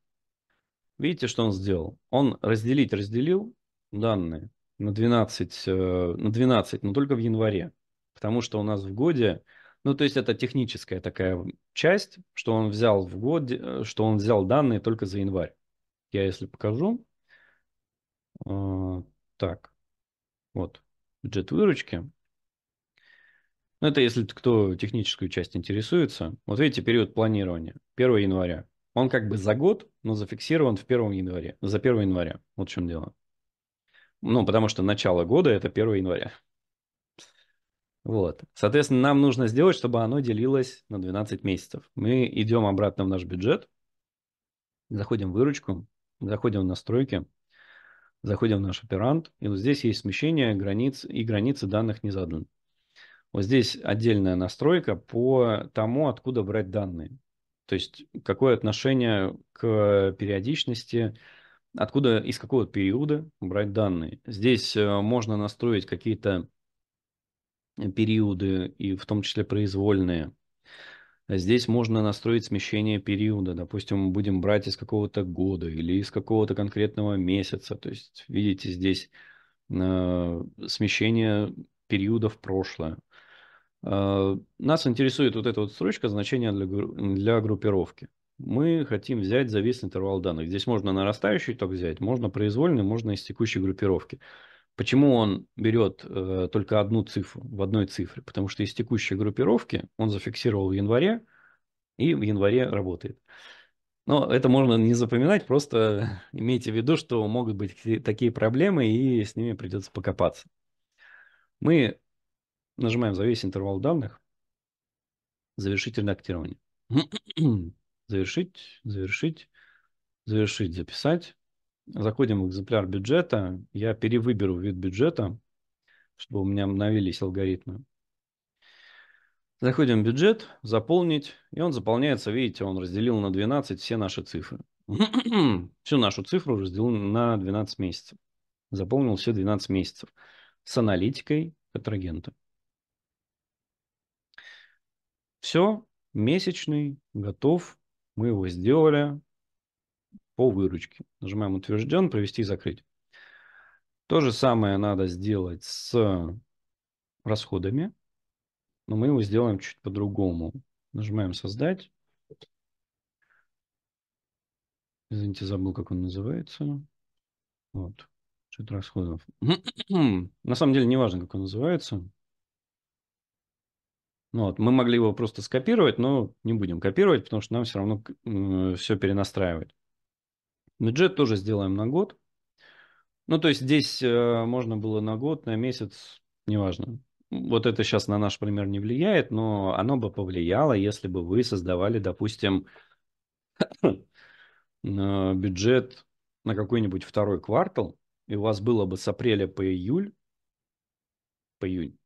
Видите, что он сделал? Он разделить разделил данные на 12, э, на 12, но только в январе. Потому что у нас в годе, ну то есть это техническая такая часть, что он взял в год, э, что он взял данные только за январь. Я если покажу. Э, так, вот, бюджет выручки. Ну, это если кто техническую часть интересуется. Вот видите, период планирования. 1 января. Он как бы за год, но зафиксирован в 1 январе, за 1 января. Вот в чем дело. Ну, потому что начало года – это 1 января. Вот. Соответственно, нам нужно сделать, чтобы оно делилось на 12 месяцев. Мы идем обратно в наш бюджет, заходим в выручку, заходим в настройки – Заходим в наш оперант, и вот здесь есть смещение границ, и границы данных не заданы. Вот здесь отдельная настройка по тому, откуда брать данные. То есть какое отношение к периодичности, откуда, из какого периода брать данные. Здесь э, можно настроить какие-то периоды, и в том числе произвольные, Здесь можно настроить смещение периода. Допустим, будем брать из какого-то года или из какого-то конкретного месяца. То есть, видите, здесь э, смещение периода в прошлое. Э, нас интересует вот эта вот строчка значения для, для группировки. Мы хотим взять зависный интервал данных. Здесь можно нарастающий ток взять, можно произвольный, можно из текущей группировки. Почему он берет э, только одну цифру в одной цифре? Потому что из текущей группировки он зафиксировал в январе и в январе работает. Но это можно не запоминать, просто имейте в виду, что могут быть такие проблемы и с ними придется покопаться. Мы нажимаем за весь интервал данных, завершить редактирование. завершить, завершить, завершить, записать. Заходим в экземпляр бюджета. Я перевыберу вид бюджета, чтобы у меня обновились алгоритмы. Заходим в бюджет, заполнить, и он заполняется, видите, он разделил на 12 все наши цифры. Всю нашу цифру разделил на 12 месяцев. Заполнил все 12 месяцев с аналитикой контрагента. Все, месячный, готов, мы его сделали, по выручке. Нажимаем «Утвержден», «Провести и закрыть». То же самое надо сделать с расходами, но мы его сделаем чуть по-другому. Нажимаем «Создать». Извините, забыл, как он называется. Вот. Счет расходов. На самом деле, не важно, как он называется. Ну вот. Мы могли его просто скопировать, но не будем копировать, потому что нам все равно все перенастраивать. Бюджет тоже сделаем на год. Ну, то есть здесь э, можно было на год, на месяц, неважно. Вот это сейчас на наш пример не влияет, но оно бы повлияло, если бы вы создавали, допустим, бюджет на какой-нибудь второй квартал, и у вас было бы с апреля по июль, по июнь,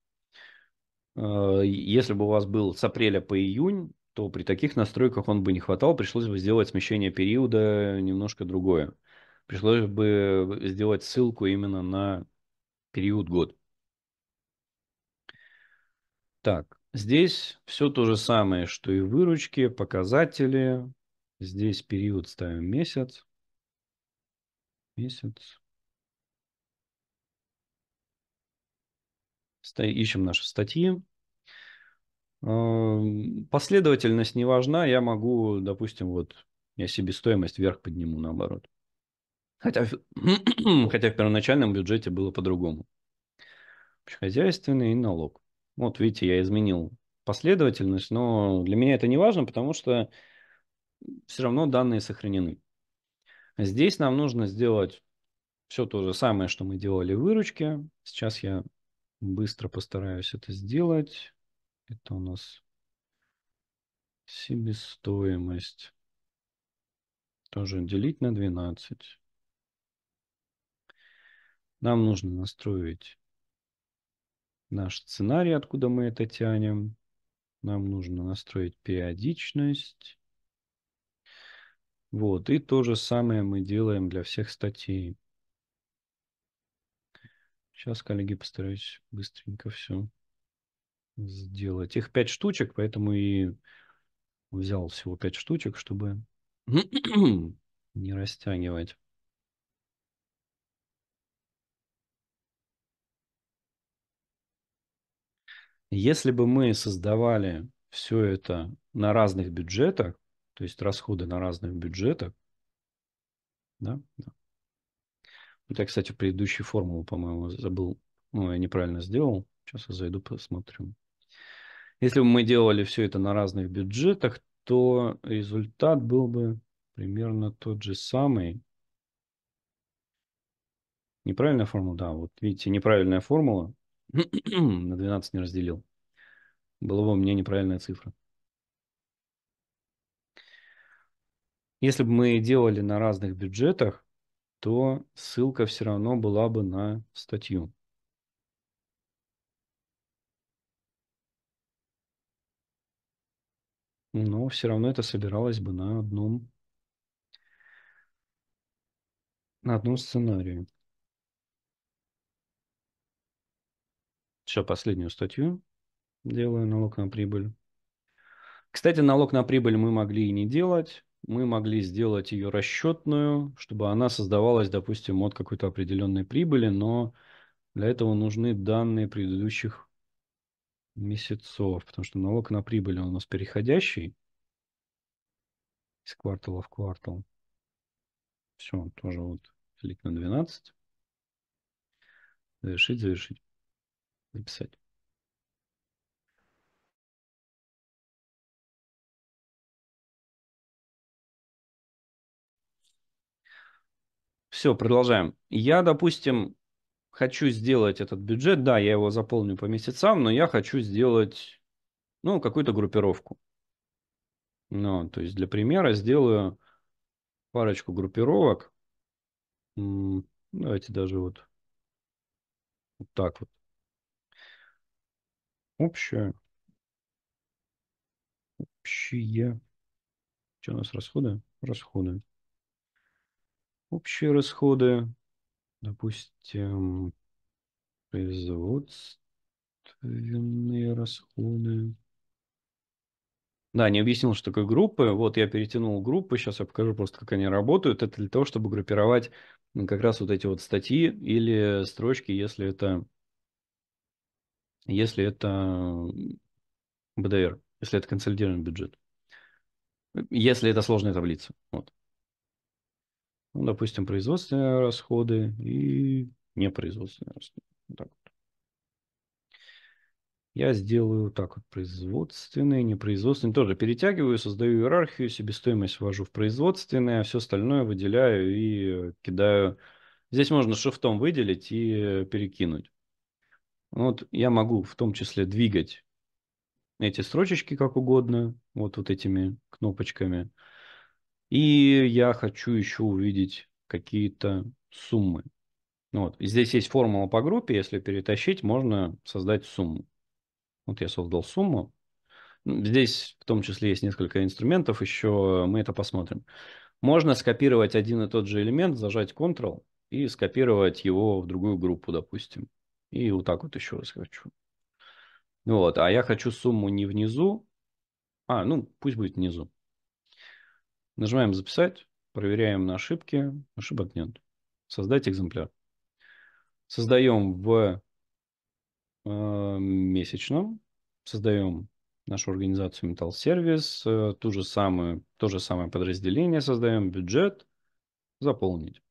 э, если бы у вас был с апреля по июнь то при таких настройках он бы не хватал, пришлось бы сделать смещение периода немножко другое. Пришлось бы сделать ссылку именно на период год. Так, здесь все то же самое, что и выручки, показатели. Здесь период ставим месяц. Месяц. Ищем наши статьи. Последовательность не важна, я могу, допустим, вот я себестоимость вверх подниму наоборот. Хотя, хотя в первоначальном бюджете было по-другому. Хозяйственный и налог. Вот видите, я изменил последовательность, но для меня это не важно, потому что все равно данные сохранены. Здесь нам нужно сделать все то же самое, что мы делали в выручке. Сейчас я быстро постараюсь это сделать. Это у нас себестоимость. Тоже делить на 12. Нам нужно настроить наш сценарий, откуда мы это тянем. Нам нужно настроить периодичность. Вот, и то же самое мы делаем для всех статей. Сейчас, коллеги, постараюсь быстренько все сделать. Их пять штучек, поэтому и взял всего пять штучек, чтобы не растягивать. Если бы мы создавали все это на разных бюджетах, то есть расходы на разных бюджетах, да, да. Вот я, кстати, предыдущую формулу, по-моему, забыл, ну, я неправильно сделал. Сейчас я зайду, посмотрю. Если бы мы делали все это на разных бюджетах, то результат был бы примерно тот же самый. Неправильная формула? Да, вот видите, неправильная формула. на 12 не разделил. Была бы у меня неправильная цифра. Если бы мы делали на разных бюджетах, то ссылка все равно была бы на статью. но все равно это собиралось бы на одном, на одном сценарии. Сейчас последнюю статью делаю, налог на прибыль. Кстати, налог на прибыль мы могли и не делать. Мы могли сделать ее расчетную, чтобы она создавалась, допустим, от какой-то определенной прибыли, но для этого нужны данные предыдущих месяцев, потому что налог на прибыль он у нас переходящий из квартала в квартал. Все, тоже вот делить на 12. Завершить, завершить. Записать. Все, продолжаем. Я, допустим, хочу сделать этот бюджет, да, я его заполню по месяцам, но я хочу сделать, ну, какую-то группировку. Ну, то есть для примера сделаю парочку группировок. Давайте даже вот, вот так вот. Общее. Общие. Что у нас расходы? Расходы. Общие расходы допустим, производственные расходы. Да, не объяснил, что такое группы. Вот я перетянул группы, сейчас я покажу просто, как они работают. Это для того, чтобы группировать как раз вот эти вот статьи или строчки, если это, если это БДР, если это консолидированный бюджет, если это сложная таблица. Вот. Ну, допустим, производственные расходы и непроизводственные расходы. Вот так вот. Я сделаю так вот производственные, непроизводственные. Тоже перетягиваю, создаю иерархию, себестоимость ввожу в производственные, а все остальное выделяю и э, кидаю. Здесь можно шифтом выделить и перекинуть. Вот я могу в том числе двигать эти строчечки как угодно, вот, вот этими кнопочками. И я хочу еще увидеть какие-то суммы. Вот. Здесь есть формула по группе. Если перетащить, можно создать сумму. Вот я создал сумму. Здесь в том числе есть несколько инструментов, еще мы это посмотрим. Можно скопировать один и тот же элемент, зажать Ctrl и скопировать его в другую группу, допустим. И вот так вот еще раз хочу. Вот, а я хочу сумму не внизу, а, ну пусть будет внизу. Нажимаем «Записать», проверяем на ошибки. Ошибок нет. Создать экземпляр. Создаем в э, месячном. Создаем нашу организацию Metal Service, э, ту же самую, то же самое подразделение создаем, бюджет, заполнить.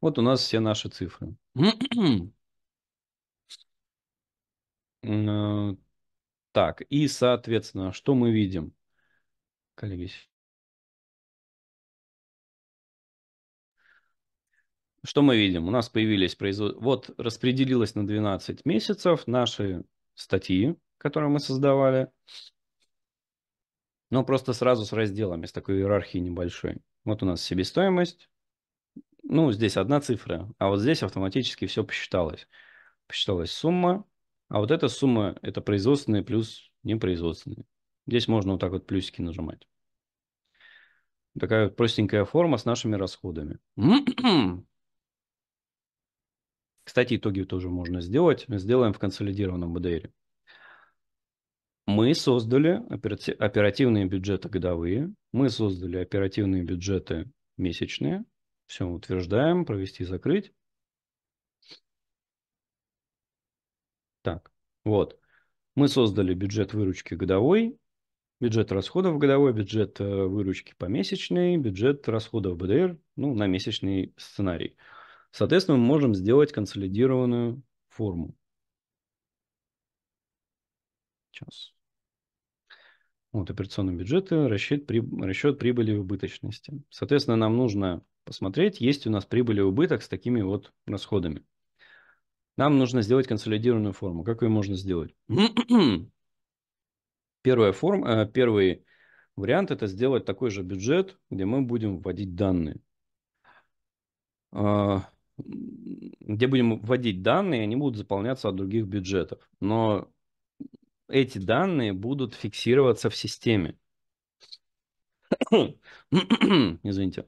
Вот у нас все наши цифры. Э, так, и, соответственно, что мы видим? Коллеги, что мы видим? У нас появились производ... Вот распределилось на 12 месяцев наши статьи, которые мы создавали. Но просто сразу с разделами, с такой иерархией небольшой. Вот у нас себестоимость. Ну, здесь одна цифра, а вот здесь автоматически все посчиталось. Посчиталась сумма, а вот эта сумма – это производственные плюс непроизводственные. Здесь можно вот так вот плюсики нажимать. Такая вот простенькая форма с нашими расходами. Кстати, итоги тоже можно сделать. Сделаем в консолидированном BDR. Мы создали оперативные бюджеты годовые, мы создали оперативные бюджеты месячные. Все утверждаем, провести закрыть. Так, вот. Мы создали бюджет выручки годовой, Бюджет расходов годовой, бюджет э, выручки помесячный, бюджет расходов БДР ну, на месячный сценарий. Соответственно, мы можем сделать консолидированную форму. Сейчас. Вот операционные бюджеты, э, расчет, при, расчет прибыли и убыточности. Соответственно, нам нужно посмотреть, есть у нас прибыль и убыток с такими вот расходами. Нам нужно сделать консолидированную форму. Как ее можно сделать? Первая форма, э, первый вариант – это сделать такой же бюджет, где мы будем вводить данные. А, где будем вводить данные, они будут заполняться от других бюджетов. Но эти данные будут фиксироваться в системе. Извините.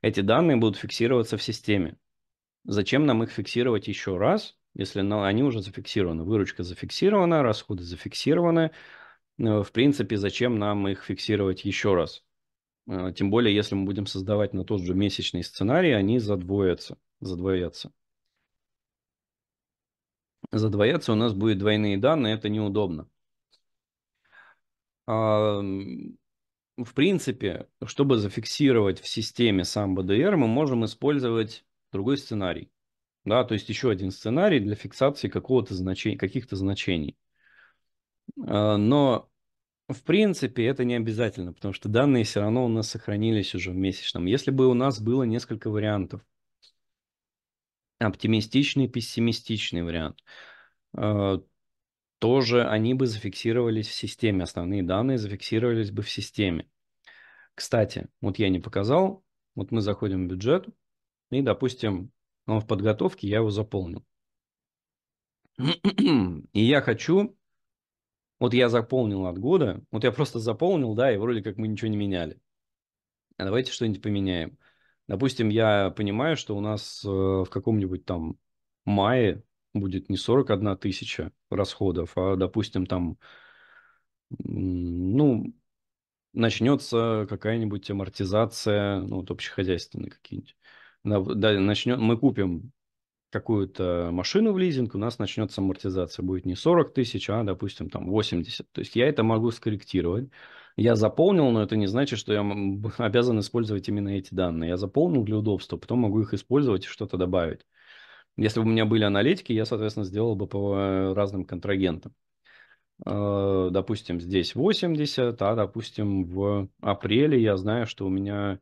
Эти данные будут фиксироваться в системе. Зачем нам их фиксировать еще раз, если они уже зафиксированы? Выручка зафиксирована, расходы зафиксированы, Э, в принципе, зачем нам их фиксировать еще раз? Э, тем более, если мы будем создавать на тот же месячный сценарий, они задвоятся. задвоятся. Задвоятся у нас будет двойные данные, это неудобно. А, в принципе, чтобы зафиксировать в системе сам БДР, мы можем использовать другой сценарий. Да, то есть еще один сценарий для фиксации какого-то значения, каких-то значений. А, но, в принципе, это не обязательно, потому что данные все равно у нас сохранились уже в месячном. Если бы у нас было несколько вариантов, оптимистичный, пессимистичный вариант, а, тоже они бы зафиксировались в системе, основные данные зафиксировались бы в системе. Кстати, вот я не показал, вот мы заходим в бюджет, и, допустим, он в подготовке, я его заполнил. И я хочу вот я заполнил от года, вот я просто заполнил, да, и вроде как мы ничего не меняли. А давайте что-нибудь поменяем. Допустим, я понимаю, что у нас э, в каком-нибудь там мае будет не 41 тысяча расходов, а, допустим, там, ну, начнется какая-нибудь амортизация, ну, вот общехозяйственные какие-нибудь. Да, начнет, мы купим какую-то машину в лизинг, у нас начнется амортизация. Будет не 40 тысяч, а, допустим, там 80. То есть я это могу скорректировать. Я заполнил, но это не значит, что я обязан использовать именно эти данные. Я заполнил для удобства, потом могу их использовать и что-то добавить. Если бы у меня были аналитики, я, соответственно, сделал бы по э, разным контрагентам. Э, допустим, здесь 80, а, допустим, в апреле я знаю, что у меня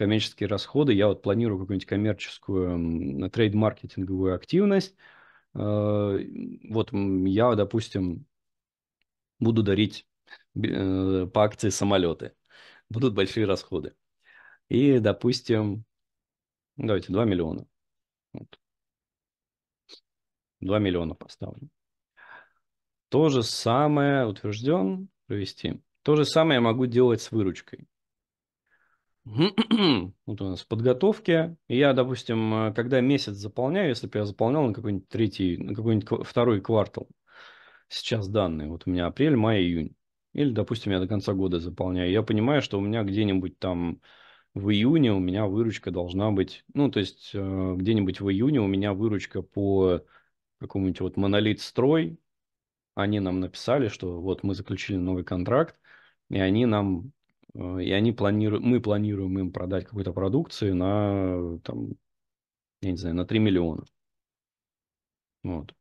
коммерческие расходы. Я вот планирую какую-нибудь коммерческую трейд-маркетинговую активность. Э, вот я, допустим, буду дарить э, по акции самолеты. Будут большие расходы. И, допустим, давайте 2 миллиона. Вот. 2 миллиона поставлю. То же самое утвержден провести. То же самое я могу делать с выручкой вот у нас подготовки. Я, допустим, э, когда месяц заполняю, если бы я заполнял на какой-нибудь третий, на какой-нибудь второй квартал, сейчас данные, вот у меня апрель, май, июнь, или, допустим, я до конца года заполняю, я понимаю, что у меня где-нибудь там в июне у меня выручка должна быть, ну, то есть э, где-нибудь в июне у меня выручка по какому-нибудь вот монолит строй, они нам написали, что вот мы заключили новый контракт, и они нам Э, и они планируют, мы планируем им продать какую-то продукцию на, там, я не знаю, на 3 миллиона. Вот.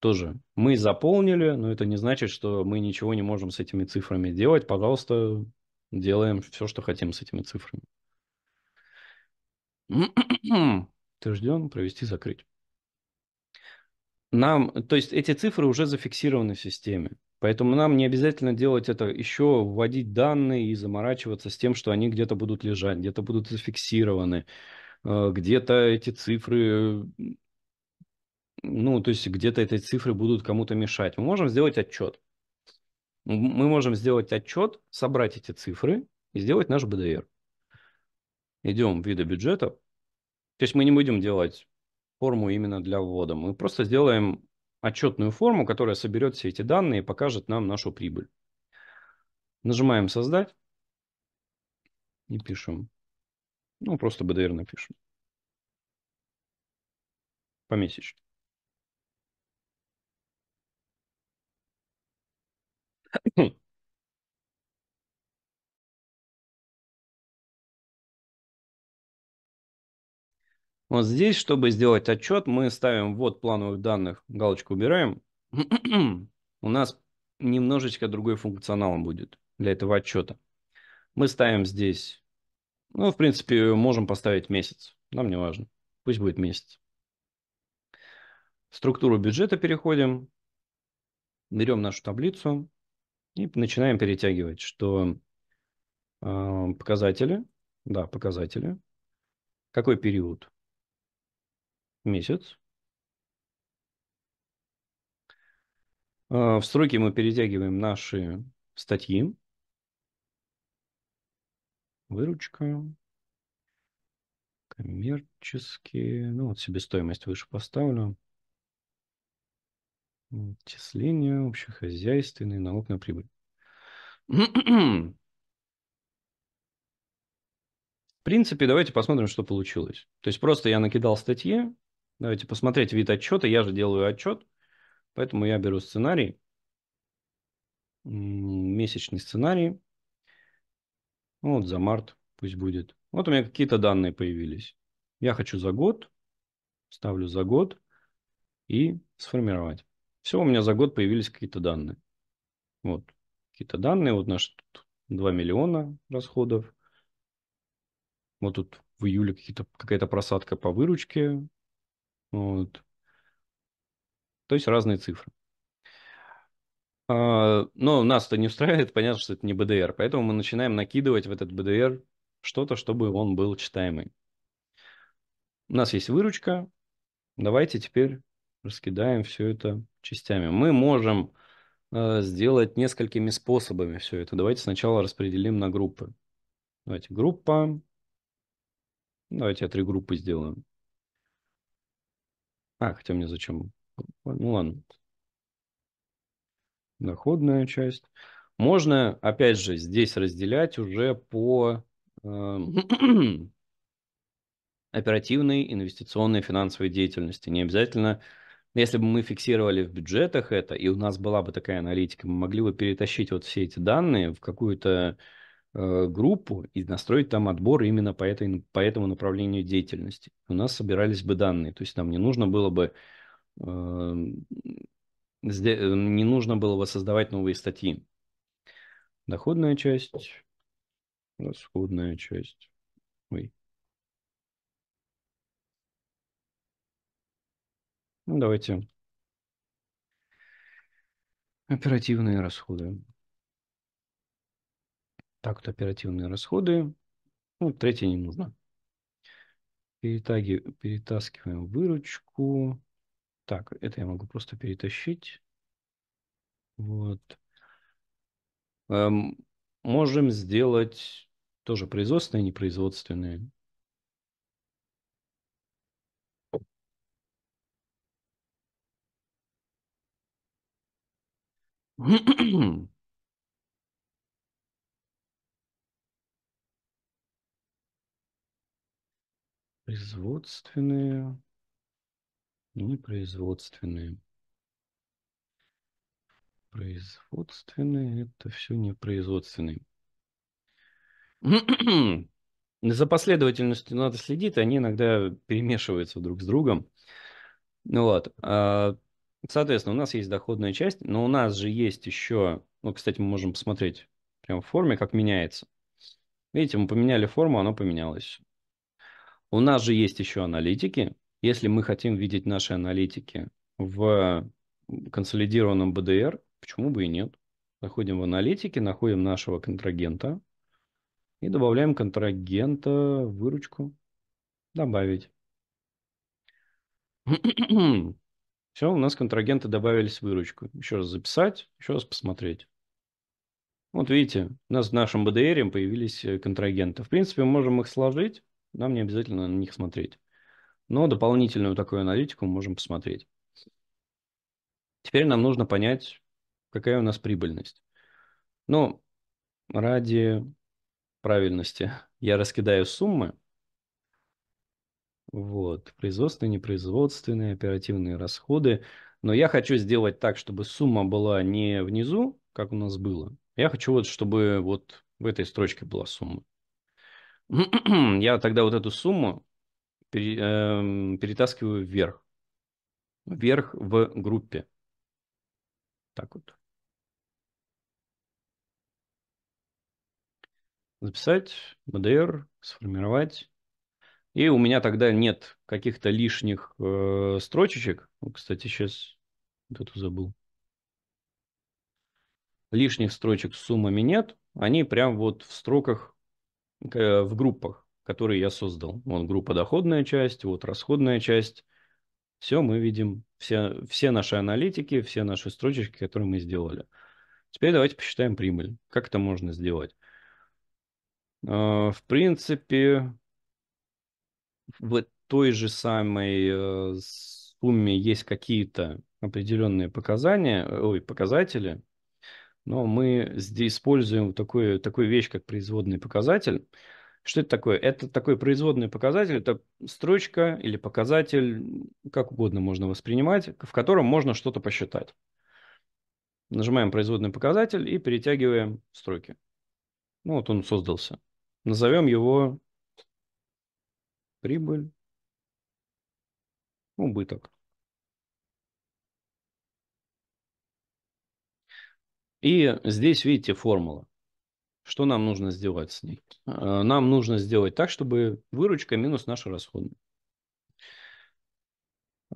Тоже мы заполнили, но это не значит, что мы ничего не можем с этими цифрами делать. Пожалуйста, делаем все, что хотим с этими цифрами. Ты ждем, провести, закрыть. Нам, то есть эти цифры уже зафиксированы в системе. Поэтому нам не обязательно делать это, еще вводить данные и заморачиваться с тем, что они где-то будут лежать, где-то будут зафиксированы, э, где-то эти цифры, ну, то есть где-то эти цифры будут кому-то мешать. Мы можем сделать отчет. Мы можем сделать отчет, собрать эти цифры и сделать наш БДР. Идем в виды бюджета. То есть мы не будем делать форму именно для ввода. Мы просто сделаем отчетную форму, которая соберет все эти данные и покажет нам нашу прибыль. Нажимаем «Создать» и пишем. Ну, просто BDR напишем. Помесячно. Mm-hmm. Вот здесь, чтобы сделать отчет, мы ставим вот плановых данных, галочку убираем. У нас немножечко другой функционал будет для этого отчета. Мы ставим здесь, ну, в принципе, можем поставить месяц. Нам не важно. Пусть будет месяц. В структуру бюджета переходим. Берем нашу таблицу и начинаем перетягивать, что э, показатели, да, показатели, какой период, месяц. А, в строке мы перетягиваем наши статьи. Выручка, коммерческие, ну вот себестоимость выше поставлю. Отчисления, общехозяйственный, налог на прибыль. В принципе, давайте посмотрим, что получилось. То есть просто я накидал статьи, Давайте посмотреть вид отчета. Я же делаю отчет, поэтому я беру сценарий, месячный сценарий. Вот за март пусть будет. Вот у меня какие-то данные появились. Я хочу за год, ставлю за год и сформировать. Все, у меня за год появились какие-то данные. Вот, какие-то данные. Вот наши 2 миллиона расходов. Вот тут в июле какая-то просадка по выручке. Вот. То есть разные цифры. А, но нас это не устраивает, понятно, что это не БДР. Поэтому мы начинаем накидывать в этот БДР что-то, чтобы он был читаемый. У нас есть выручка. Давайте теперь раскидаем все это частями. Мы можем э, сделать несколькими способами все это. Давайте сначала распределим на группы. Давайте группа. Давайте я три группы сделаем. А, хотя мне зачем? Ну ладно. Доходная часть. Можно, опять же, здесь разделять уже по эм, оперативной инвестиционной финансовой деятельности. Не обязательно, если бы мы фиксировали в бюджетах это, и у нас была бы такая аналитика, мы могли бы перетащить вот все эти данные в какую-то Э, группу и настроить там отбор именно по, этой, по этому направлению деятельности. У нас собирались бы данные, то есть нам не нужно было бы эм, э, не нужно было бы создавать новые статьи. Доходная часть, расходная часть. Ой. Ну, давайте. Оперативные расходы. Так, вот оперативные расходы. Ну, третье не нужно. Перетаги, перетаскиваем выручку. Так, это я могу просто перетащить. Вот. Эм, можем сделать тоже производственные и непроизводственные. М-м-м. производственные, ну и производственные. Производственные – это все не производственные. За последовательностью надо следить, они иногда перемешиваются друг с другом. Ну вот. А, соответственно, у нас есть доходная часть, но у нас же есть еще... Ну, кстати, мы можем посмотреть прямо в форме, как меняется. Видите, мы поменяли форму, оно поменялось. У нас же есть еще аналитики. Если мы хотим видеть наши аналитики в консолидированном БДР, почему бы и нет? Заходим в аналитики, находим нашего контрагента и добавляем контрагента в выручку. Добавить. Все, у нас контрагенты добавились в выручку. Еще раз записать, еще раз посмотреть. Вот видите, у нас в нашем БДР появились э, контрагенты. В принципе, мы можем их сложить нам не обязательно на них смотреть. Но дополнительную такую аналитику мы можем посмотреть. Теперь нам нужно понять, какая у нас прибыльность. Ну, ради правильности я раскидаю суммы. Вот, производственные, непроизводственные, оперативные расходы. Но я хочу сделать так, чтобы сумма была не внизу, как у нас было. Я хочу вот, чтобы вот в этой строчке была сумма. я тогда вот эту сумму пере, э, перетаскиваю вверх. Вверх в группе. Так вот. Записать, БДР, сформировать. И у меня тогда нет каких-то лишних э, строчечек. Ну, кстати, сейчас вот эту забыл. Лишних строчек с суммами нет. Они прям вот в строках Э, в группах, которые я создал. Вон группа доходная часть, вот расходная часть. Все мы видим, все, все наши аналитики, все наши строчечки, которые мы сделали. Теперь давайте посчитаем прибыль. Как это можно сделать? Э, в принципе, в той же самой э, сумме есть какие-то определенные показания, ой, показатели, но мы здесь используем такую, такую вещь, как производный показатель. Что это такое? Это такой производный показатель, это строчка или показатель, как угодно можно воспринимать, в котором можно что-то посчитать. Нажимаем производный показатель и перетягиваем строки. Ну вот он создался. Назовем его прибыль, ну, убыток. И здесь видите формула. Что нам нужно сделать с ней? Э, нам нужно сделать так, чтобы выручка минус наши расходы.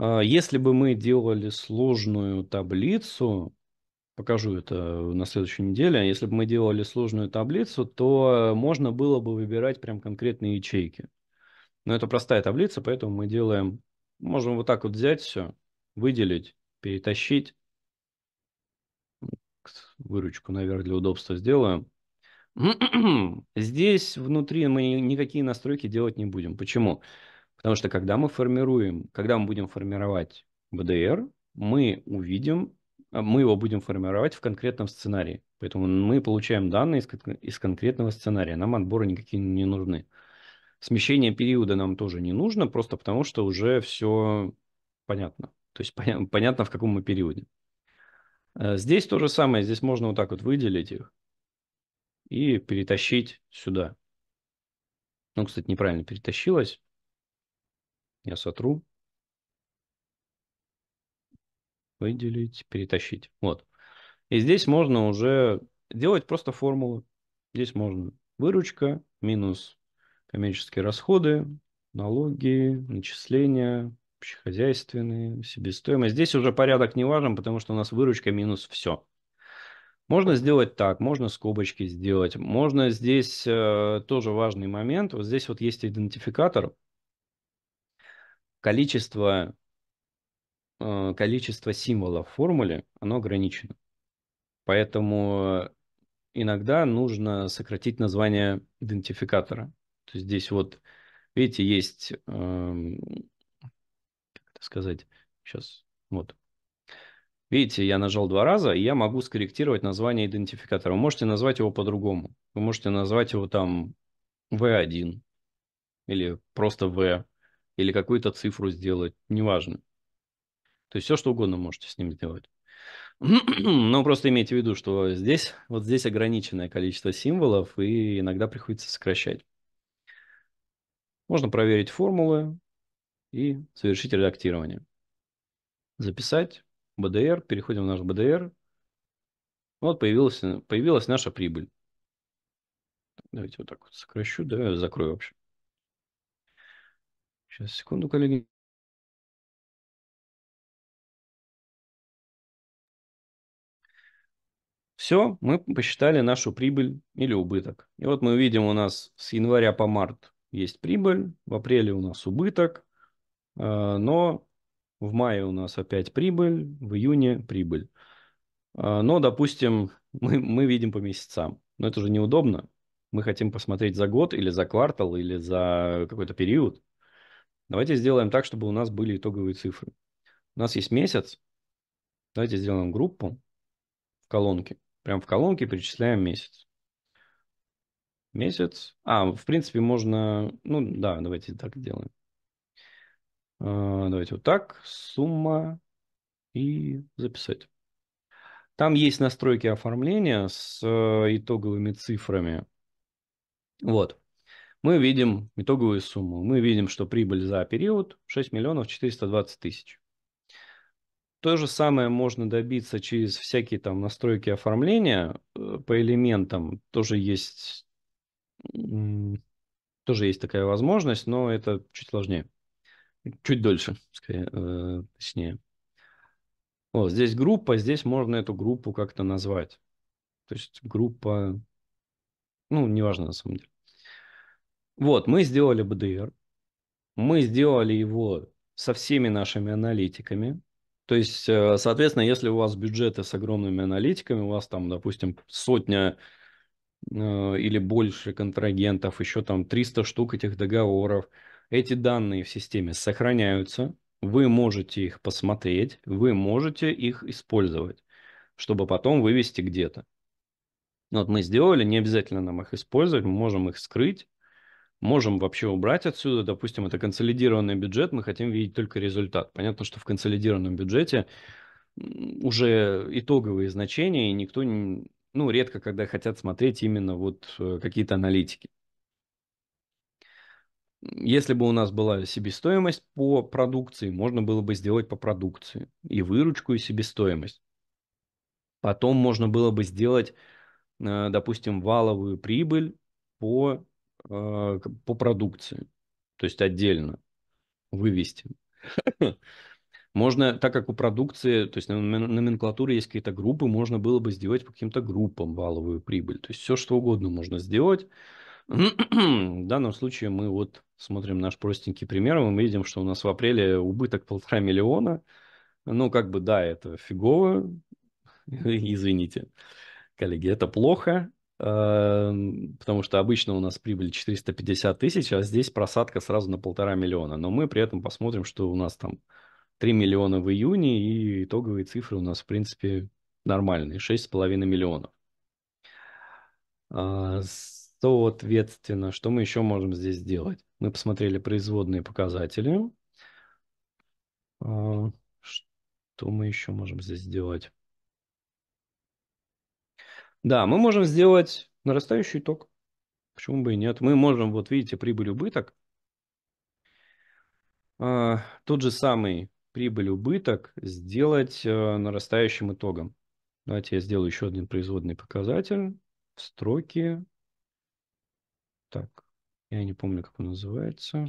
Э, если бы мы делали сложную таблицу, покажу это на следующей неделе, если бы мы делали сложную таблицу, то можно было бы выбирать прям конкретные ячейки. Но это простая таблица, поэтому мы делаем, можем вот так вот взять все, выделить, перетащить, выручку наверх для удобства сделаем. Здесь внутри мы никакие настройки делать не будем. Почему? Потому что когда мы формируем, когда мы будем формировать BDR, мы увидим, а, мы его будем формировать в конкретном сценарии. Поэтому мы получаем данные из, из конкретного сценария. Нам отборы никакие не нужны. Смещение периода нам тоже не нужно, просто потому что уже все понятно. То есть понятно, в каком мы периоде. Э, здесь то же самое, здесь можно вот так вот выделить их и перетащить сюда. Ну, кстати, неправильно перетащилось. Я сотру. Выделить, перетащить. Вот. И здесь можно уже делать просто формулы. Здесь можно выручка минус коммерческие расходы, налоги, начисления, Общехозяйственные, себестоимость. Здесь уже порядок не важен, потому что у нас выручка минус все. Можно сделать так, можно скобочки сделать, можно здесь э, тоже важный момент. Вот здесь вот есть идентификатор, количество, э, количество символов в формуле, оно ограничено. Поэтому иногда нужно сократить название идентификатора. То есть здесь вот, видите, есть э, это сказать? Сейчас, вот. Видите, я нажал два раза, и я могу скорректировать название идентификатора. Вы можете назвать его по-другому. Вы можете назвать его там V1 или просто V, или какую-то цифру сделать, неважно. То есть все, что угодно можете с ним сделать. Но просто имейте в виду, что здесь, вот здесь ограниченное количество символов, и иногда приходится сокращать. Можно проверить формулы и совершить редактирование. Записать БДР, переходим в наш БДР, Вот появилась, появилась наша прибыль. Давайте вот так вот сокращу, да, закрою вообще. Сейчас, секунду, коллеги. Все, мы посчитали нашу прибыль или убыток. И вот мы видим у нас с января по март есть прибыль, в апреле у нас убыток, а, но в мае у нас опять прибыль, в июне прибыль. А, но, допустим, мы, мы видим по месяцам. Но это же неудобно. Мы хотим посмотреть за год или за квартал или за какой-то период. Давайте сделаем так, чтобы у нас были итоговые цифры. У нас есть месяц. Давайте сделаем группу в колонке. Прям в колонке перечисляем месяц. Месяц. А, в принципе, можно... Ну да, давайте так сделаем а, давайте вот так. Сумма и записать. Там есть настройки оформления с э, итоговыми цифрами. Вот. Мы видим итоговую сумму. Мы видим, что прибыль за период 6 миллионов 420 тысяч. То же самое можно добиться через всякие там настройки оформления э, по элементам. Тоже есть, тоже есть такая возможность, но это чуть сложнее чуть дольше, скорее, э, точнее. Вот здесь группа, здесь можно эту группу как-то назвать. То есть группа, ну, неважно на самом деле. Вот, мы сделали БДР, мы сделали его со всеми нашими аналитиками. То есть, э, соответственно, если у вас бюджеты с огромными аналитиками, у вас там, допустим, сотня э, или больше контрагентов, еще там 300 штук этих договоров – эти данные в системе сохраняются, вы можете их посмотреть, вы можете их использовать, чтобы потом вывести где-то. Вот мы сделали, не обязательно нам их использовать, мы можем их скрыть, можем вообще убрать отсюда. Допустим, это консолидированный бюджет, мы хотим видеть только результат. Понятно, что в консолидированном бюджете уже итоговые значения, и никто, не, ну, редко когда хотят смотреть именно вот э, какие-то аналитики. Если бы у нас была себестоимость по продукции, можно было бы сделать по продукции и выручку, и себестоимость. Потом можно было бы сделать, э, допустим, валовую прибыль по, э, по продукции, то есть отдельно вывести. Можно, так как у продукции, то есть на номенклатуре есть какие-то группы, можно было бы сделать по каким-то группам валовую прибыль. То есть все, что угодно можно сделать. В данном случае мы вот смотрим наш простенький пример, мы видим, что у нас в апреле убыток полтора миллиона. Ну, как бы, да, это фигово, извините, коллеги, это плохо, эм, потому что обычно у нас прибыль 450 тысяч, а здесь просадка сразу на полтора миллиона. Но мы при этом посмотрим, что у нас там 3 миллиона в июне, и итоговые цифры у нас, в принципе, нормальные, 6,5 миллионов. А, Соответственно, что мы еще можем здесь сделать? Мы посмотрели производные показатели. А, что мы еще можем здесь сделать? Да, мы можем сделать нарастающий итог. Почему бы и нет? Мы можем, вот видите, прибыль убыток. А, тот же самый прибыль убыток сделать э, нарастающим итогом. Давайте я сделаю еще один производный показатель в строке так, я не помню, как он называется.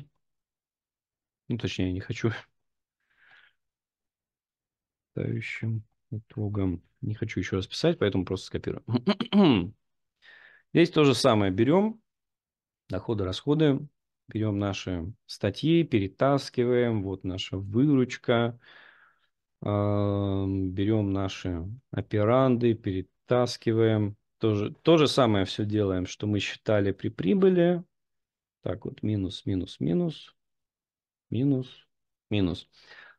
Ну, точнее, я не хочу. Тающим итогом. Не хочу еще раз писать, поэтому просто скопирую. Здесь то же самое. Берем доходы, расходы, берем наши статьи, перетаскиваем, вот наша выручка, берем наши операнды, перетаскиваем, тоже, то же самое все делаем, что мы считали при прибыли. Так вот, минус, минус, минус, минус, минус.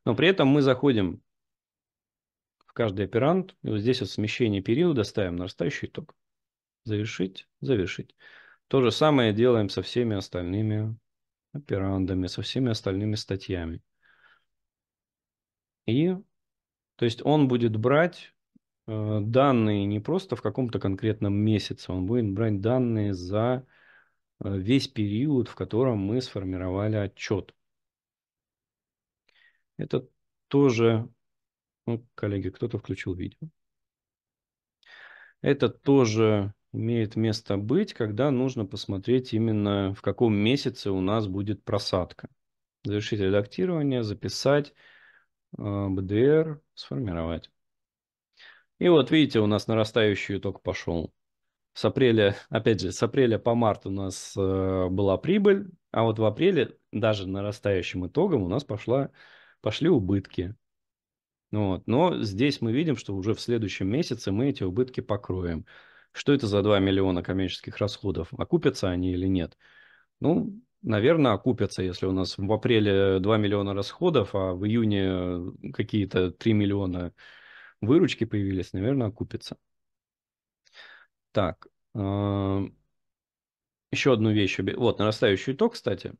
Но при этом мы заходим в каждый оперант. И вот здесь вот смещение периода ставим нарастающий итог. Завершить, завершить. То же самое делаем со всеми остальными операндами, со всеми остальными статьями. И, то есть он будет брать Э, данные не просто в каком-то конкретном месяце, он будет брать данные за э, весь период, в котором мы сформировали отчет. Это тоже, ну, коллеги, кто-то включил видео. Это тоже имеет место быть, когда нужно посмотреть именно в каком месяце у нас будет просадка. Завершить редактирование, записать, э, БДР сформировать. И вот видите, у нас нарастающий итог пошел. С апреля, опять же, с апреля по март у нас э, была прибыль, а вот в апреле даже нарастающим итогом у нас пошла, пошли убытки. Ну вот. Но здесь мы видим, что уже в следующем месяце мы эти убытки покроем. Что это за 2 миллиона коммерческих расходов? Окупятся они или нет? Ну, наверное, окупятся, если у нас в апреле 2 миллиона расходов, а в июне э, какие-то 3 миллиона выручки появились, наверное, окупится. Так, а, еще одну вещь. Вот, нарастающий итог, кстати.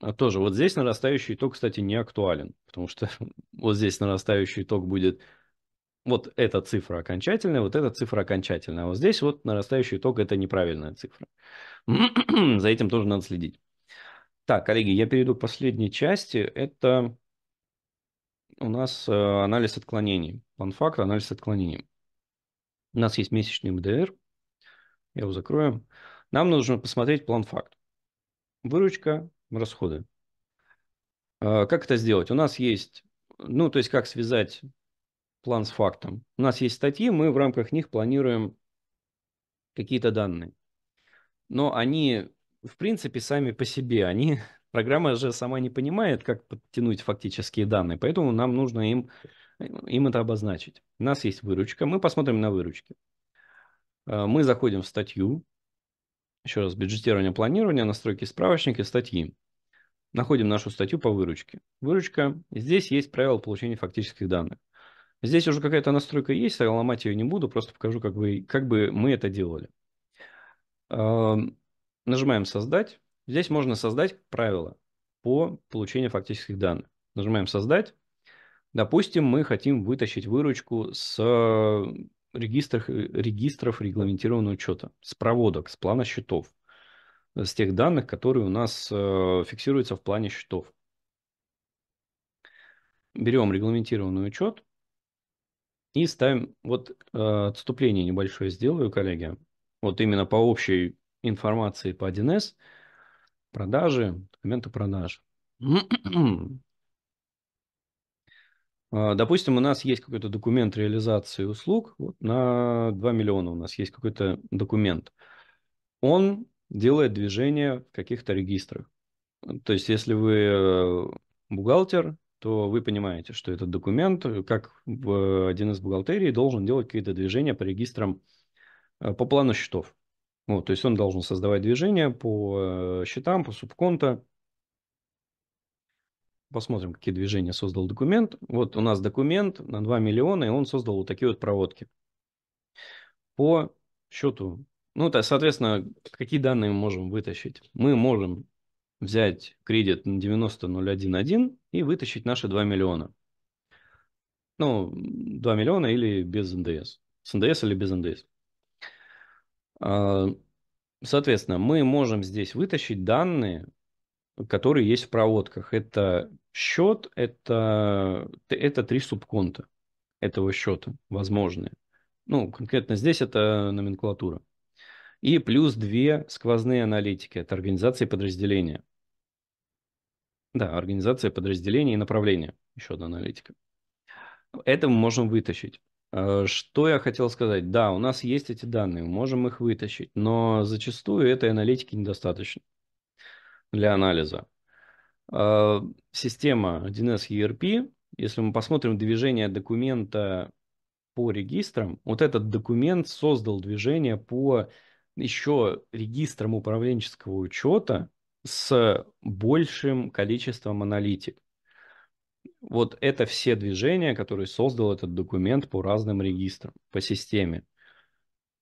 А тоже вот здесь нарастающий итог, кстати, не актуален, потому что вот здесь нарастающий итог будет вот эта цифра окончательная, вот эта цифра окончательная. А вот здесь вот нарастающий итог – это неправильная цифра. За этим тоже надо следить. Так, коллеги, я перейду к последней части. Это у нас э, анализ отклонений. План-фактор, анализ отклонений. У нас есть месячный МДР. Я его закрою. Нам нужно посмотреть план-факт. Выручка, расходы. А, как это сделать? У нас есть, ну, то есть как связать план с фактом. У нас есть статьи, мы в рамках них планируем какие-то данные. Но они, в принципе, сами по себе, они Программа же сама не понимает, как подтянуть фактические данные, поэтому нам нужно им, им это обозначить. У нас есть выручка, мы посмотрим на выручки. Э, мы заходим в статью, еще раз, бюджетирование, планирование, настройки справочника, статьи. Находим нашу статью по выручке. Выручка, здесь есть правила получения фактических данных. Здесь уже какая-то настройка есть, я ломать ее не буду, просто покажу, как, вы, как бы мы это делали. Э, нажимаем «Создать». Здесь можно создать правила по получению фактических данных. Нажимаем «Создать». Допустим, мы хотим вытащить выручку с э, регистров, регистров регламентированного учета, с проводок, с плана счетов, с тех данных, которые у нас э, фиксируются в плане счетов. Берем регламентированный учет и ставим... Вот э, отступление небольшое сделаю, коллеги. Вот именно по общей информации по 1С – продажи, документы продаж. А, допустим, у нас есть какой-то документ реализации услуг, вот на 2 миллиона у нас есть какой-то документ. Он делает движение в каких-то регистрах. То есть, если вы э, бухгалтер, то вы понимаете, что этот документ, как в один из бухгалтерии, должен делать какие-то движения по регистрам э, по плану счетов. Вот, то есть он должен создавать движение по э, счетам, по субконта. Посмотрим, какие движения создал документ. Вот у нас документ на 2 миллиона, и он создал вот такие вот проводки. По счету, ну, то, соответственно, какие данные мы можем вытащить? Мы можем взять кредит на 90.011 и вытащить наши 2 миллиона. Ну, 2 миллиона или без НДС. С НДС или без НДС. А, соответственно, мы можем здесь вытащить данные, которые есть в проводках. Это счет, это, это три субконта этого счета возможные. Ну, конкретно здесь это номенклатура. И плюс две сквозные аналитики. Это организация подразделения. Да, организация подразделения и направления. Еще одна аналитика. Это мы можем вытащить. Э, что я хотел сказать? Да, у нас есть эти данные, мы можем их вытащить, но зачастую этой аналитики недостаточно для анализа. Э, система 1С ERP, если мы посмотрим движение документа по регистрам, вот этот документ создал движение по еще регистрам управленческого учета с большим количеством аналитик вот это все движения, которые создал этот документ по разным регистрам, по системе.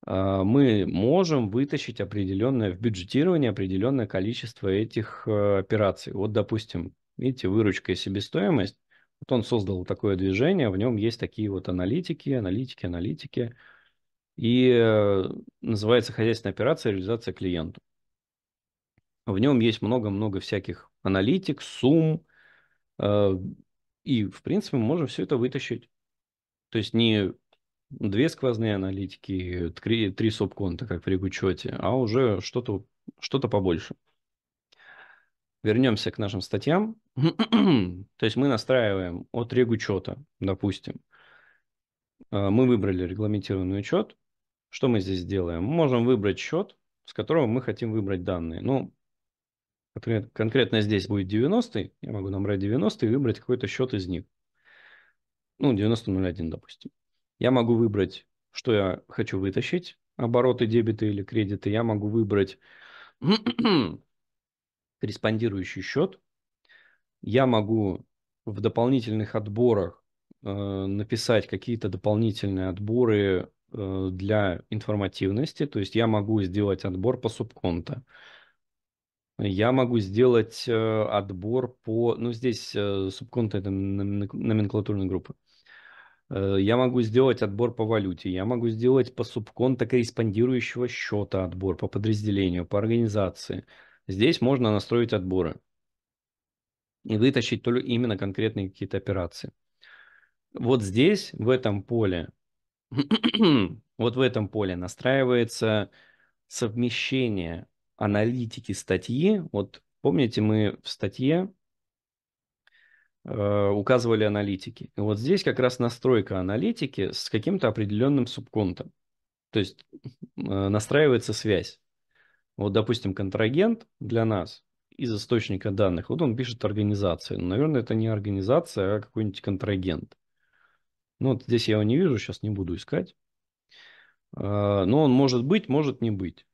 А, мы можем вытащить определенное в бюджетирование определенное количество этих э, операций. Вот, допустим, видите, выручка и себестоимость. Вот он создал такое движение, в нем есть такие вот аналитики, аналитики, аналитики. И э, называется хозяйственная операция реализация клиенту. В нем есть много-много всяких аналитик, сумм, э, и, в принципе, мы можем все это вытащить. То есть не две сквозные аналитики, три, три субконта, как при учете, а уже что-то что побольше. Вернемся к нашим статьям. То есть мы настраиваем от регучета, допустим. Э, мы выбрали регламентированный учет. Что мы здесь делаем? Мы можем выбрать счет, с которого мы хотим выбрать данные. Ну, Конкретно здесь будет 90, я могу набрать 90 и выбрать какой-то счет из них. Ну, 90.01, допустим. Я могу выбрать, что я хочу вытащить, обороты, дебиты или кредиты. Я могу выбрать корреспондирующий счет. Я могу в дополнительных отборах э, написать какие-то дополнительные отборы э, для информативности. То есть я могу сделать отбор по субконта. Я могу сделать э, отбор по... Ну, здесь э, субконт – номенклатурной группы. группа. Э, я могу сделать отбор по валюте, я могу сделать по субконта корреспондирующего счета отбор, по подразделению, по организации. Здесь можно настроить отборы и вытащить только именно конкретные какие-то операции. Вот здесь, в этом поле, вот в этом поле настраивается совмещение аналитики статьи, вот помните, мы в статье э, указывали аналитики. И вот здесь как раз настройка аналитики с каким-то определенным субконтом. То есть э, настраивается связь. Вот, допустим, контрагент для нас из источника данных, вот он пишет организация. Но, ну, наверное, это не организация, а какой-нибудь контрагент. Ну, вот здесь я его не вижу, сейчас не буду искать. Э, но он может быть, может не быть.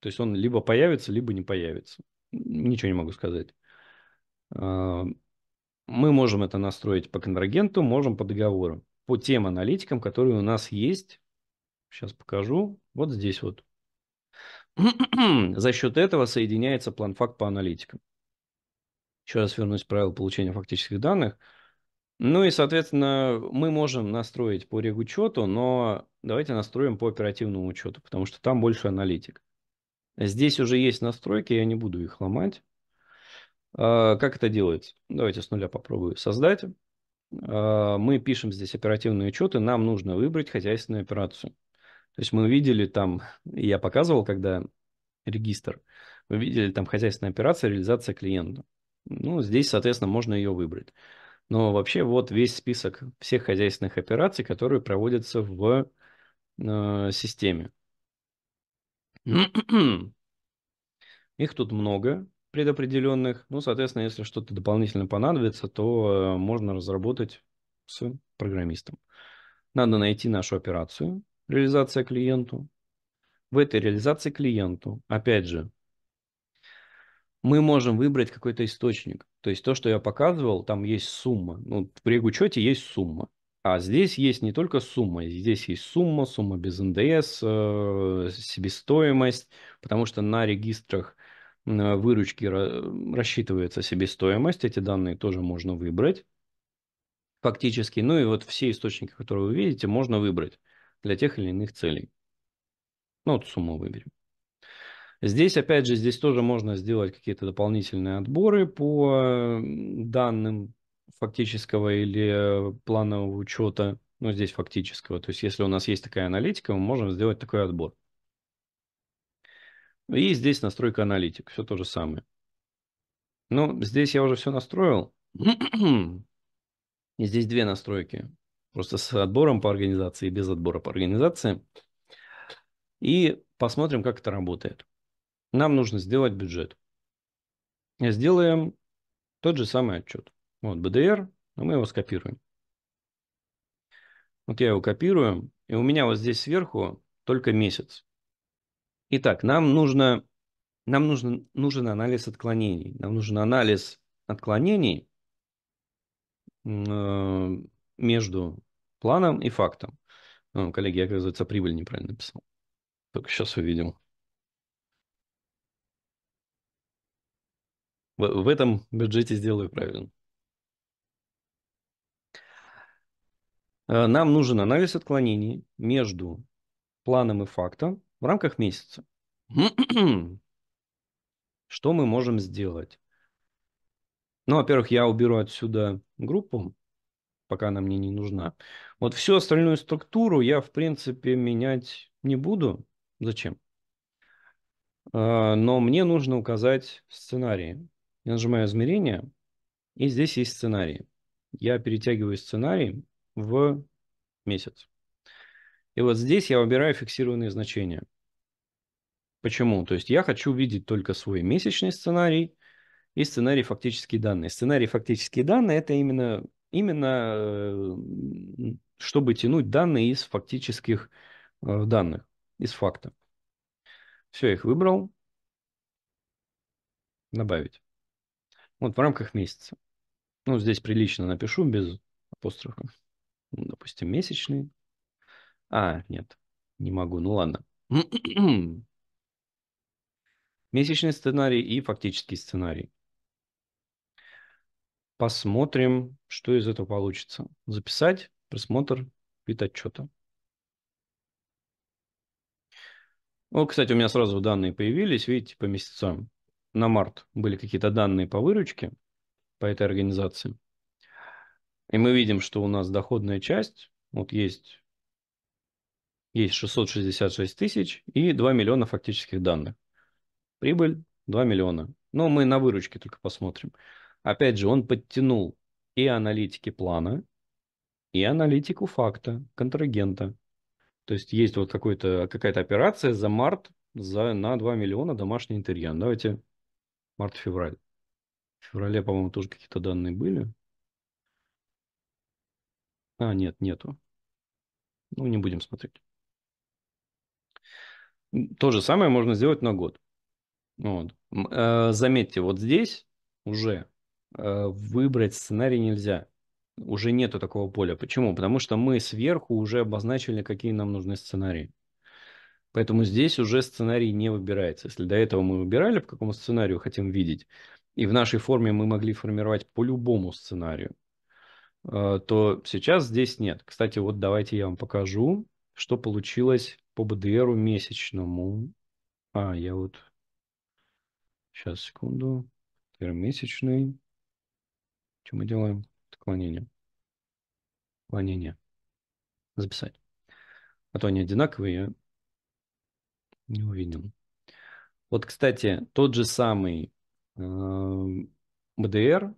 То есть он либо появится, либо не появится. Ничего не могу сказать. А, мы можем это настроить по контрагенту, можем по договору, по тем аналитикам, которые у нас есть. Сейчас покажу. Вот здесь вот. За счет этого соединяется план-факт по аналитикам. Еще раз вернусь к правилу получения фактических данных. Ну и, соответственно, мы можем настроить по регучету, но давайте настроим по оперативному учету, потому что там больше аналитик. Здесь уже есть настройки, я не буду их ломать. А, как это делается? Давайте с нуля попробую создать. А, мы пишем здесь оперативные учеты, нам нужно выбрать хозяйственную операцию. То есть мы видели там, я показывал, когда регистр, вы видели там хозяйственная операция, реализация клиента. Ну, здесь, соответственно, можно ее выбрать. Но вообще вот весь список всех хозяйственных операций, которые проводятся в э, системе. М-м-м. Их тут много предопределенных. Ну, соответственно, если что-то дополнительно понадобится, то э, можно разработать с программистом. Надо найти нашу операцию, реализация клиенту. В этой реализации клиенту, опять же, мы можем выбрать какой-то источник. То есть то, что я показывал, там есть сумма. Ну, при учете есть сумма. А здесь есть не только сумма, здесь есть сумма, сумма без НДС, э, себестоимость, потому что на регистрах э, выручки рассчитывается себестоимость, эти данные тоже можно выбрать фактически. Ну и вот все источники, которые вы видите, можно выбрать для тех или иных целей. Ну вот сумму выберем. Здесь, опять же, здесь тоже можно сделать какие-то дополнительные отборы по э, данным, фактического или планового учета, ну, здесь фактического. То есть, если у нас есть такая аналитика, мы можем сделать такой отбор. И здесь настройка аналитик, все то же самое. Ну, здесь я уже все настроил. И здесь две настройки. Просто с отбором по организации и без отбора по организации. И посмотрим, как это работает. Нам нужно сделать бюджет. Сделаем тот же самый отчет. Вот BDR, но ну, мы его скопируем. Вот я его копирую, и у меня вот здесь сверху только месяц. Итак, нам нужно, нам нужно, нужен анализ отклонений. Нам нужен анализ отклонений э, между планом и фактом. О, коллеги, я, оказывается, прибыль неправильно написал. Только сейчас увидел. В, в этом бюджете сделаю правильно. Э, нам нужен анализ отклонений между планом и фактом в рамках месяца. Что мы можем сделать? Ну, во-первых, я уберу отсюда группу, пока она мне не нужна. Вот всю остальную структуру я, в принципе, менять не буду. Зачем? Э, но мне нужно указать сценарии. Я нажимаю измерения, и здесь есть сценарии. Я перетягиваю сценарий, в месяц. И вот здесь я выбираю фиксированные значения. Почему? То есть я хочу видеть только свой месячный сценарий и сценарий фактические данные. Сценарий фактические данные – это именно, именно э, чтобы тянуть данные из фактических э, данных, из факта. Все, их выбрал. Добавить. Вот в рамках месяца. Ну, здесь прилично напишу без апострофа. Ну, допустим, месячный. А, нет, не могу, ну ладно. Месячный сценарий и фактический сценарий. Посмотрим, что из этого получится. Записать просмотр вид отчета. О, кстати, у меня сразу данные появились, видите, по месяцам. На март были какие-то данные по выручке по этой организации. И мы видим, что у нас доходная часть, вот есть, есть 666 тысяч и 2 миллиона фактических данных. Прибыль 2 миллиона. Но мы на выручке только посмотрим. Опять же, он подтянул и аналитики плана, и аналитику факта, контрагента. То есть есть вот какая-то операция за март за, на 2 миллиона домашний интерьер. Давайте март-февраль. В феврале, по-моему, тоже какие-то данные были. А, нет, нету. Ну, не будем смотреть. То же самое можно сделать на год. Вот. Э, заметьте, вот здесь уже э, выбрать сценарий нельзя. Уже нету такого поля. Почему? Потому что мы сверху уже обозначили, какие нам нужны сценарии. Поэтому здесь уже сценарий не выбирается. Если до этого мы выбирали, по какому сценарию хотим видеть, и в нашей форме мы могли формировать по любому сценарию, Э, то сейчас здесь нет. Кстати, вот давайте я вам покажу, что получилось по БДРу месячному. А, я вот... Сейчас, секунду. БДР месячный. Что мы делаем? Отклонение. Отклонение. Записать. А то они одинаковые, не увидел. Вот, кстати, тот же самый э, БДР,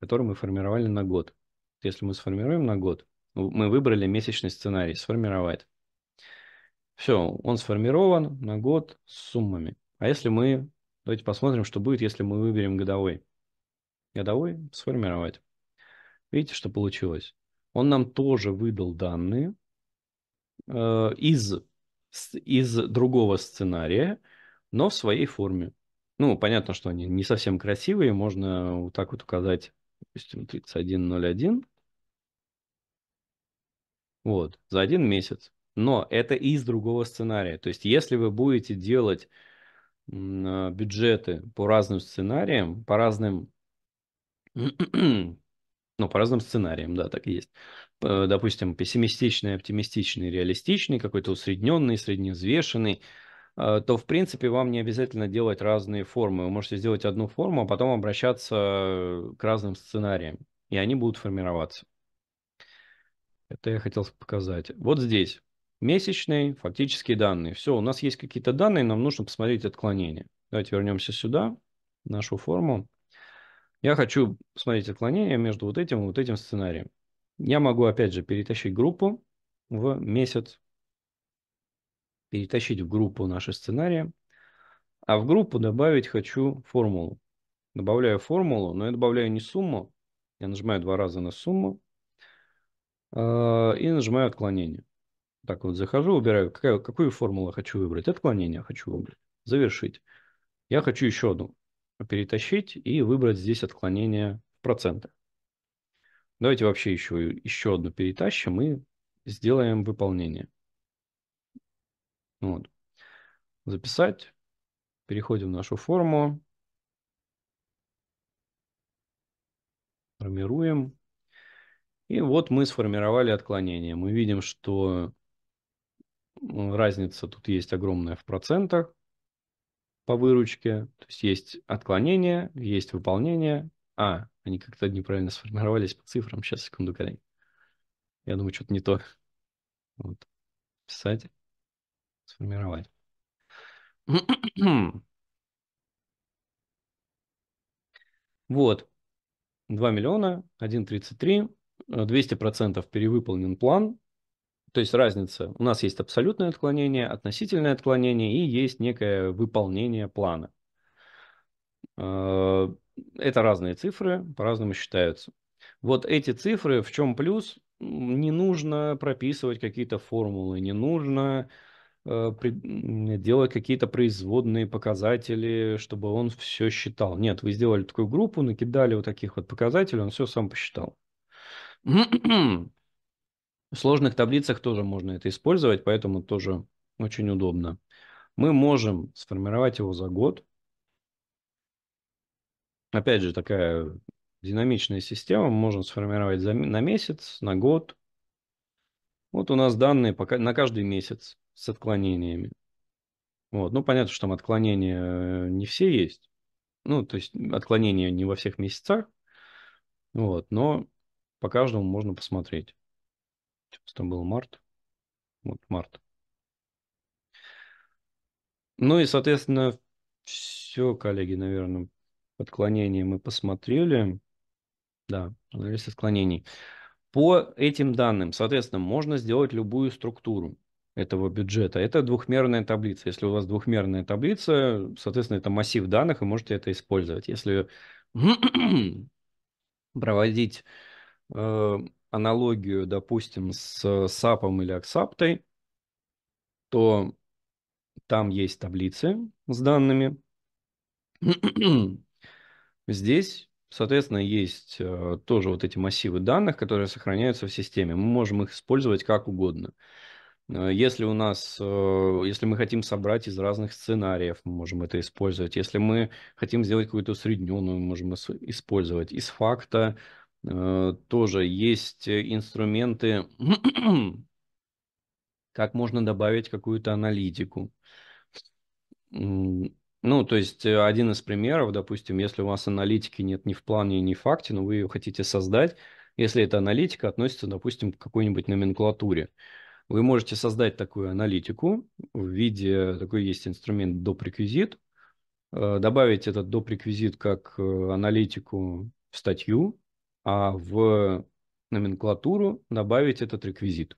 который мы формировали на год. Если мы сформируем на год, мы выбрали месячный сценарий, сформировать. Все, он сформирован на год с суммами. А если мы, давайте посмотрим, что будет, если мы выберем годовой. Годовой сформировать. Видите, что получилось? Он нам тоже выдал данные э, из, из другого сценария, но в своей форме. Ну, понятно, что они не совсем красивые, можно вот так вот указать допустим, 31.01, вот, за один месяц. Но это из другого сценария. То есть, если вы будете делать э, бюджеты по разным сценариям, по разным, ну, по разным сценариям, да, так и есть. Допустим, пессимистичный, оптимистичный, реалистичный, какой-то усредненный, средневзвешенный – Э, то, в принципе, вам не обязательно делать разные формы. Вы можете сделать одну форму, а потом обращаться к разным сценариям, и они будут формироваться. Это я хотел показать. Вот здесь. Месячные фактические данные. Все, у нас есть какие-то данные, нам нужно посмотреть отклонение. Давайте вернемся сюда, нашу форму. Я хочу посмотреть отклонение между вот этим и вот этим сценарием. Я могу, опять же, перетащить группу в месяц, перетащить в группу наши сценарии. А в группу добавить хочу формулу. Добавляю формулу, но я добавляю не сумму. Я нажимаю два раза на сумму а, и нажимаю отклонение. Так вот, захожу, выбираю, какая, какую формулу хочу выбрать. Отклонение хочу выбрать. Завершить. Я хочу еще одну перетащить и выбрать здесь отклонение в процентах. Давайте вообще еще, еще одну перетащим и сделаем выполнение. Вот. Записать. Переходим в нашу форму. Формируем. И вот мы сформировали отклонение. Мы видим, что разница тут есть огромная в процентах по выручке. То есть есть отклонение, есть выполнение. А, они как-то неправильно сформировались по цифрам. Сейчас, секунду, коллеги. Я думаю, что-то не то. Вот. Писать сформировать. Вот. 2 миллиона, 1,33, 200% э, перевыполнен план. То есть разница. У нас есть абсолютное отклонение, относительное отклонение и есть некое выполнение плана. Э, это разные цифры, по-разному считаются. Вот эти цифры, в чем плюс? Не нужно прописывать какие-то формулы, не нужно Э, делать какие-то производные показатели, чтобы он все считал. Нет, вы сделали такую группу, накидали вот таких вот показателей, он все сам посчитал. В сложных таблицах тоже можно это использовать, поэтому тоже очень удобно. Мы можем сформировать его за год. Опять же, такая динамичная система. Мы можем сформировать за, на месяц, на год. Вот у нас данные пока, на каждый месяц с отклонениями. Вот. Ну, понятно, что там отклонения э, не все есть. Ну, то есть отклонения не во всех месяцах. Вот. Но по каждому можно посмотреть. Сейчас типа, там был март. Вот март. Ну и, соответственно, все, коллеги, наверное, отклонения мы посмотрели. Да, анализ отклонений. По этим данным, соответственно, можно сделать любую структуру этого бюджета. Это двухмерная таблица. Если у вас двухмерная таблица, соответственно, это массив данных, и можете это использовать. Если проводить э, аналогию, допустим, с э, САПом или Аксаптой, то там есть таблицы с данными. Здесь, соответственно, есть э, тоже вот эти массивы данных, которые сохраняются в системе. Мы можем их использовать как угодно. Э, если у нас, э, если мы хотим собрать из разных сценариев, мы можем это использовать. Если мы хотим сделать какую-то усредненную, мы можем использовать. Из факта э, тоже есть инструменты, как можно добавить какую-то аналитику. Ну, то есть один из примеров, допустим, если у вас аналитики нет ни в плане, ни в факте, но вы ее хотите создать, если эта аналитика относится, допустим, к какой-нибудь номенклатуре. Вы можете создать такую аналитику в виде, такой есть инструмент допреквизит, э, добавить этот допреквизит как э, аналитику в статью, а в номенклатуру добавить этот реквизит.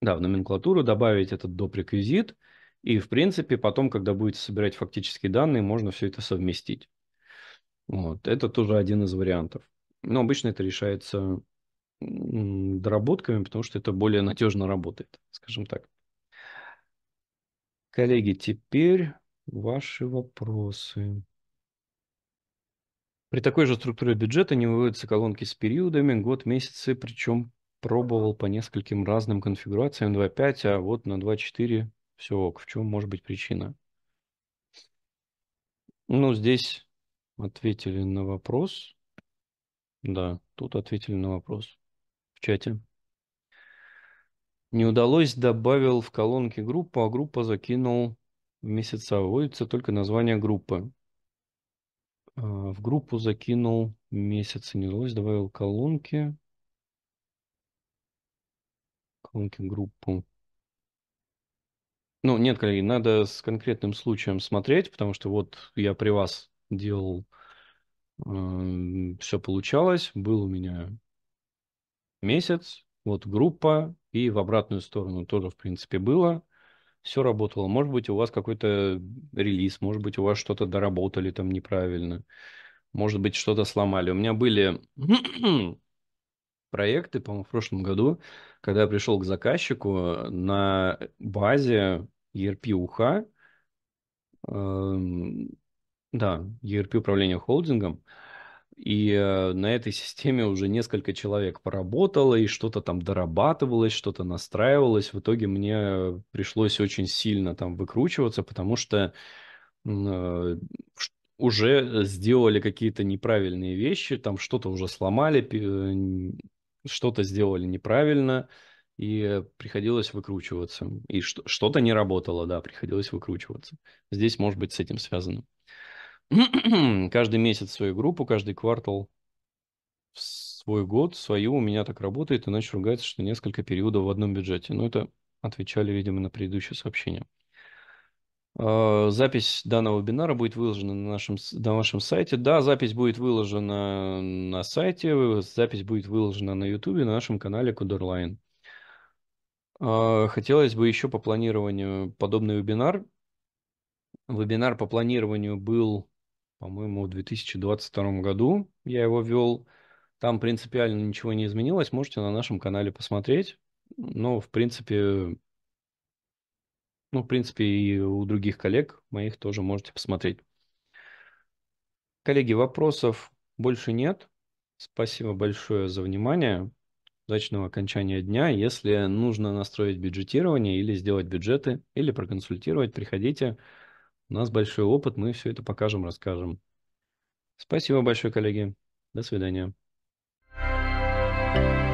Да, в номенклатуру добавить этот допреквизит, и, в принципе, потом, когда будете собирать фактические данные, можно все это совместить. Вот. Это тоже один из вариантов. Но обычно это решается доработками, потому что это более надежно работает, скажем так. Коллеги, теперь ваши вопросы. При такой же структуре бюджета не выводятся колонки с периодами, год, месяцы, причем пробовал по нескольким разным конфигурациям 2.5, а вот на 2.4 все ок. В чем может быть причина? Ну, здесь ответили на вопрос. Да, тут ответили на вопрос в чате. Не удалось, добавил в колонки группу, а группа закинул в месяцевой. Вводится только название группы. А, в группу закинул месяц, не удалось, добавил колонки. Колонки группу. Ну, нет, коллеги, надо с конкретным случаем смотреть, потому что вот я при вас делал, э, а, все получалось, был у меня месяц, вот группа, и в обратную сторону тоже, в принципе, было. Все работало. Может быть, у вас какой-то релиз, может быть, у вас что-то доработали там неправильно, может быть, что-то сломали. У меня были проекты, по-моему, в прошлом году, когда я пришел к заказчику на базе ERP УХ, эм, да, ERP управления холдингом, и э, на этой системе уже несколько человек поработало, и что-то там дорабатывалось, что-то настраивалось. В итоге мне пришлось очень сильно там выкручиваться, потому что э, уже сделали какие-то неправильные вещи, там что-то уже сломали, э, что-то сделали неправильно, и приходилось выкручиваться. И что-то не работало, да, приходилось выкручиваться. Здесь, может быть, с этим связано. каждый месяц свою группу, каждый квартал свой год, свою у меня так работает, иначе ругается, что несколько периодов в одном бюджете. Но это отвечали, видимо, на предыдущее сообщение. А, запись данного вебинара будет выложена на нашем, на нашем сайте. Да, запись будет выложена на сайте, запись будет выложена на YouTube, на нашем канале Кудерлайн. А, хотелось бы еще по планированию подобный вебинар. Вебинар по планированию был по-моему, в 2022 году я его вел. Там принципиально ничего не изменилось, можете на нашем канале посмотреть. Но, в принципе, ну, в принципе, и у других коллег моих тоже можете посмотреть. Коллеги, вопросов больше нет. Спасибо большое за внимание. Удачного окончания дня. Если нужно настроить бюджетирование или сделать бюджеты, или проконсультировать, приходите. У нас большой опыт, мы все это покажем, расскажем. Спасибо большое, коллеги. До свидания. thank you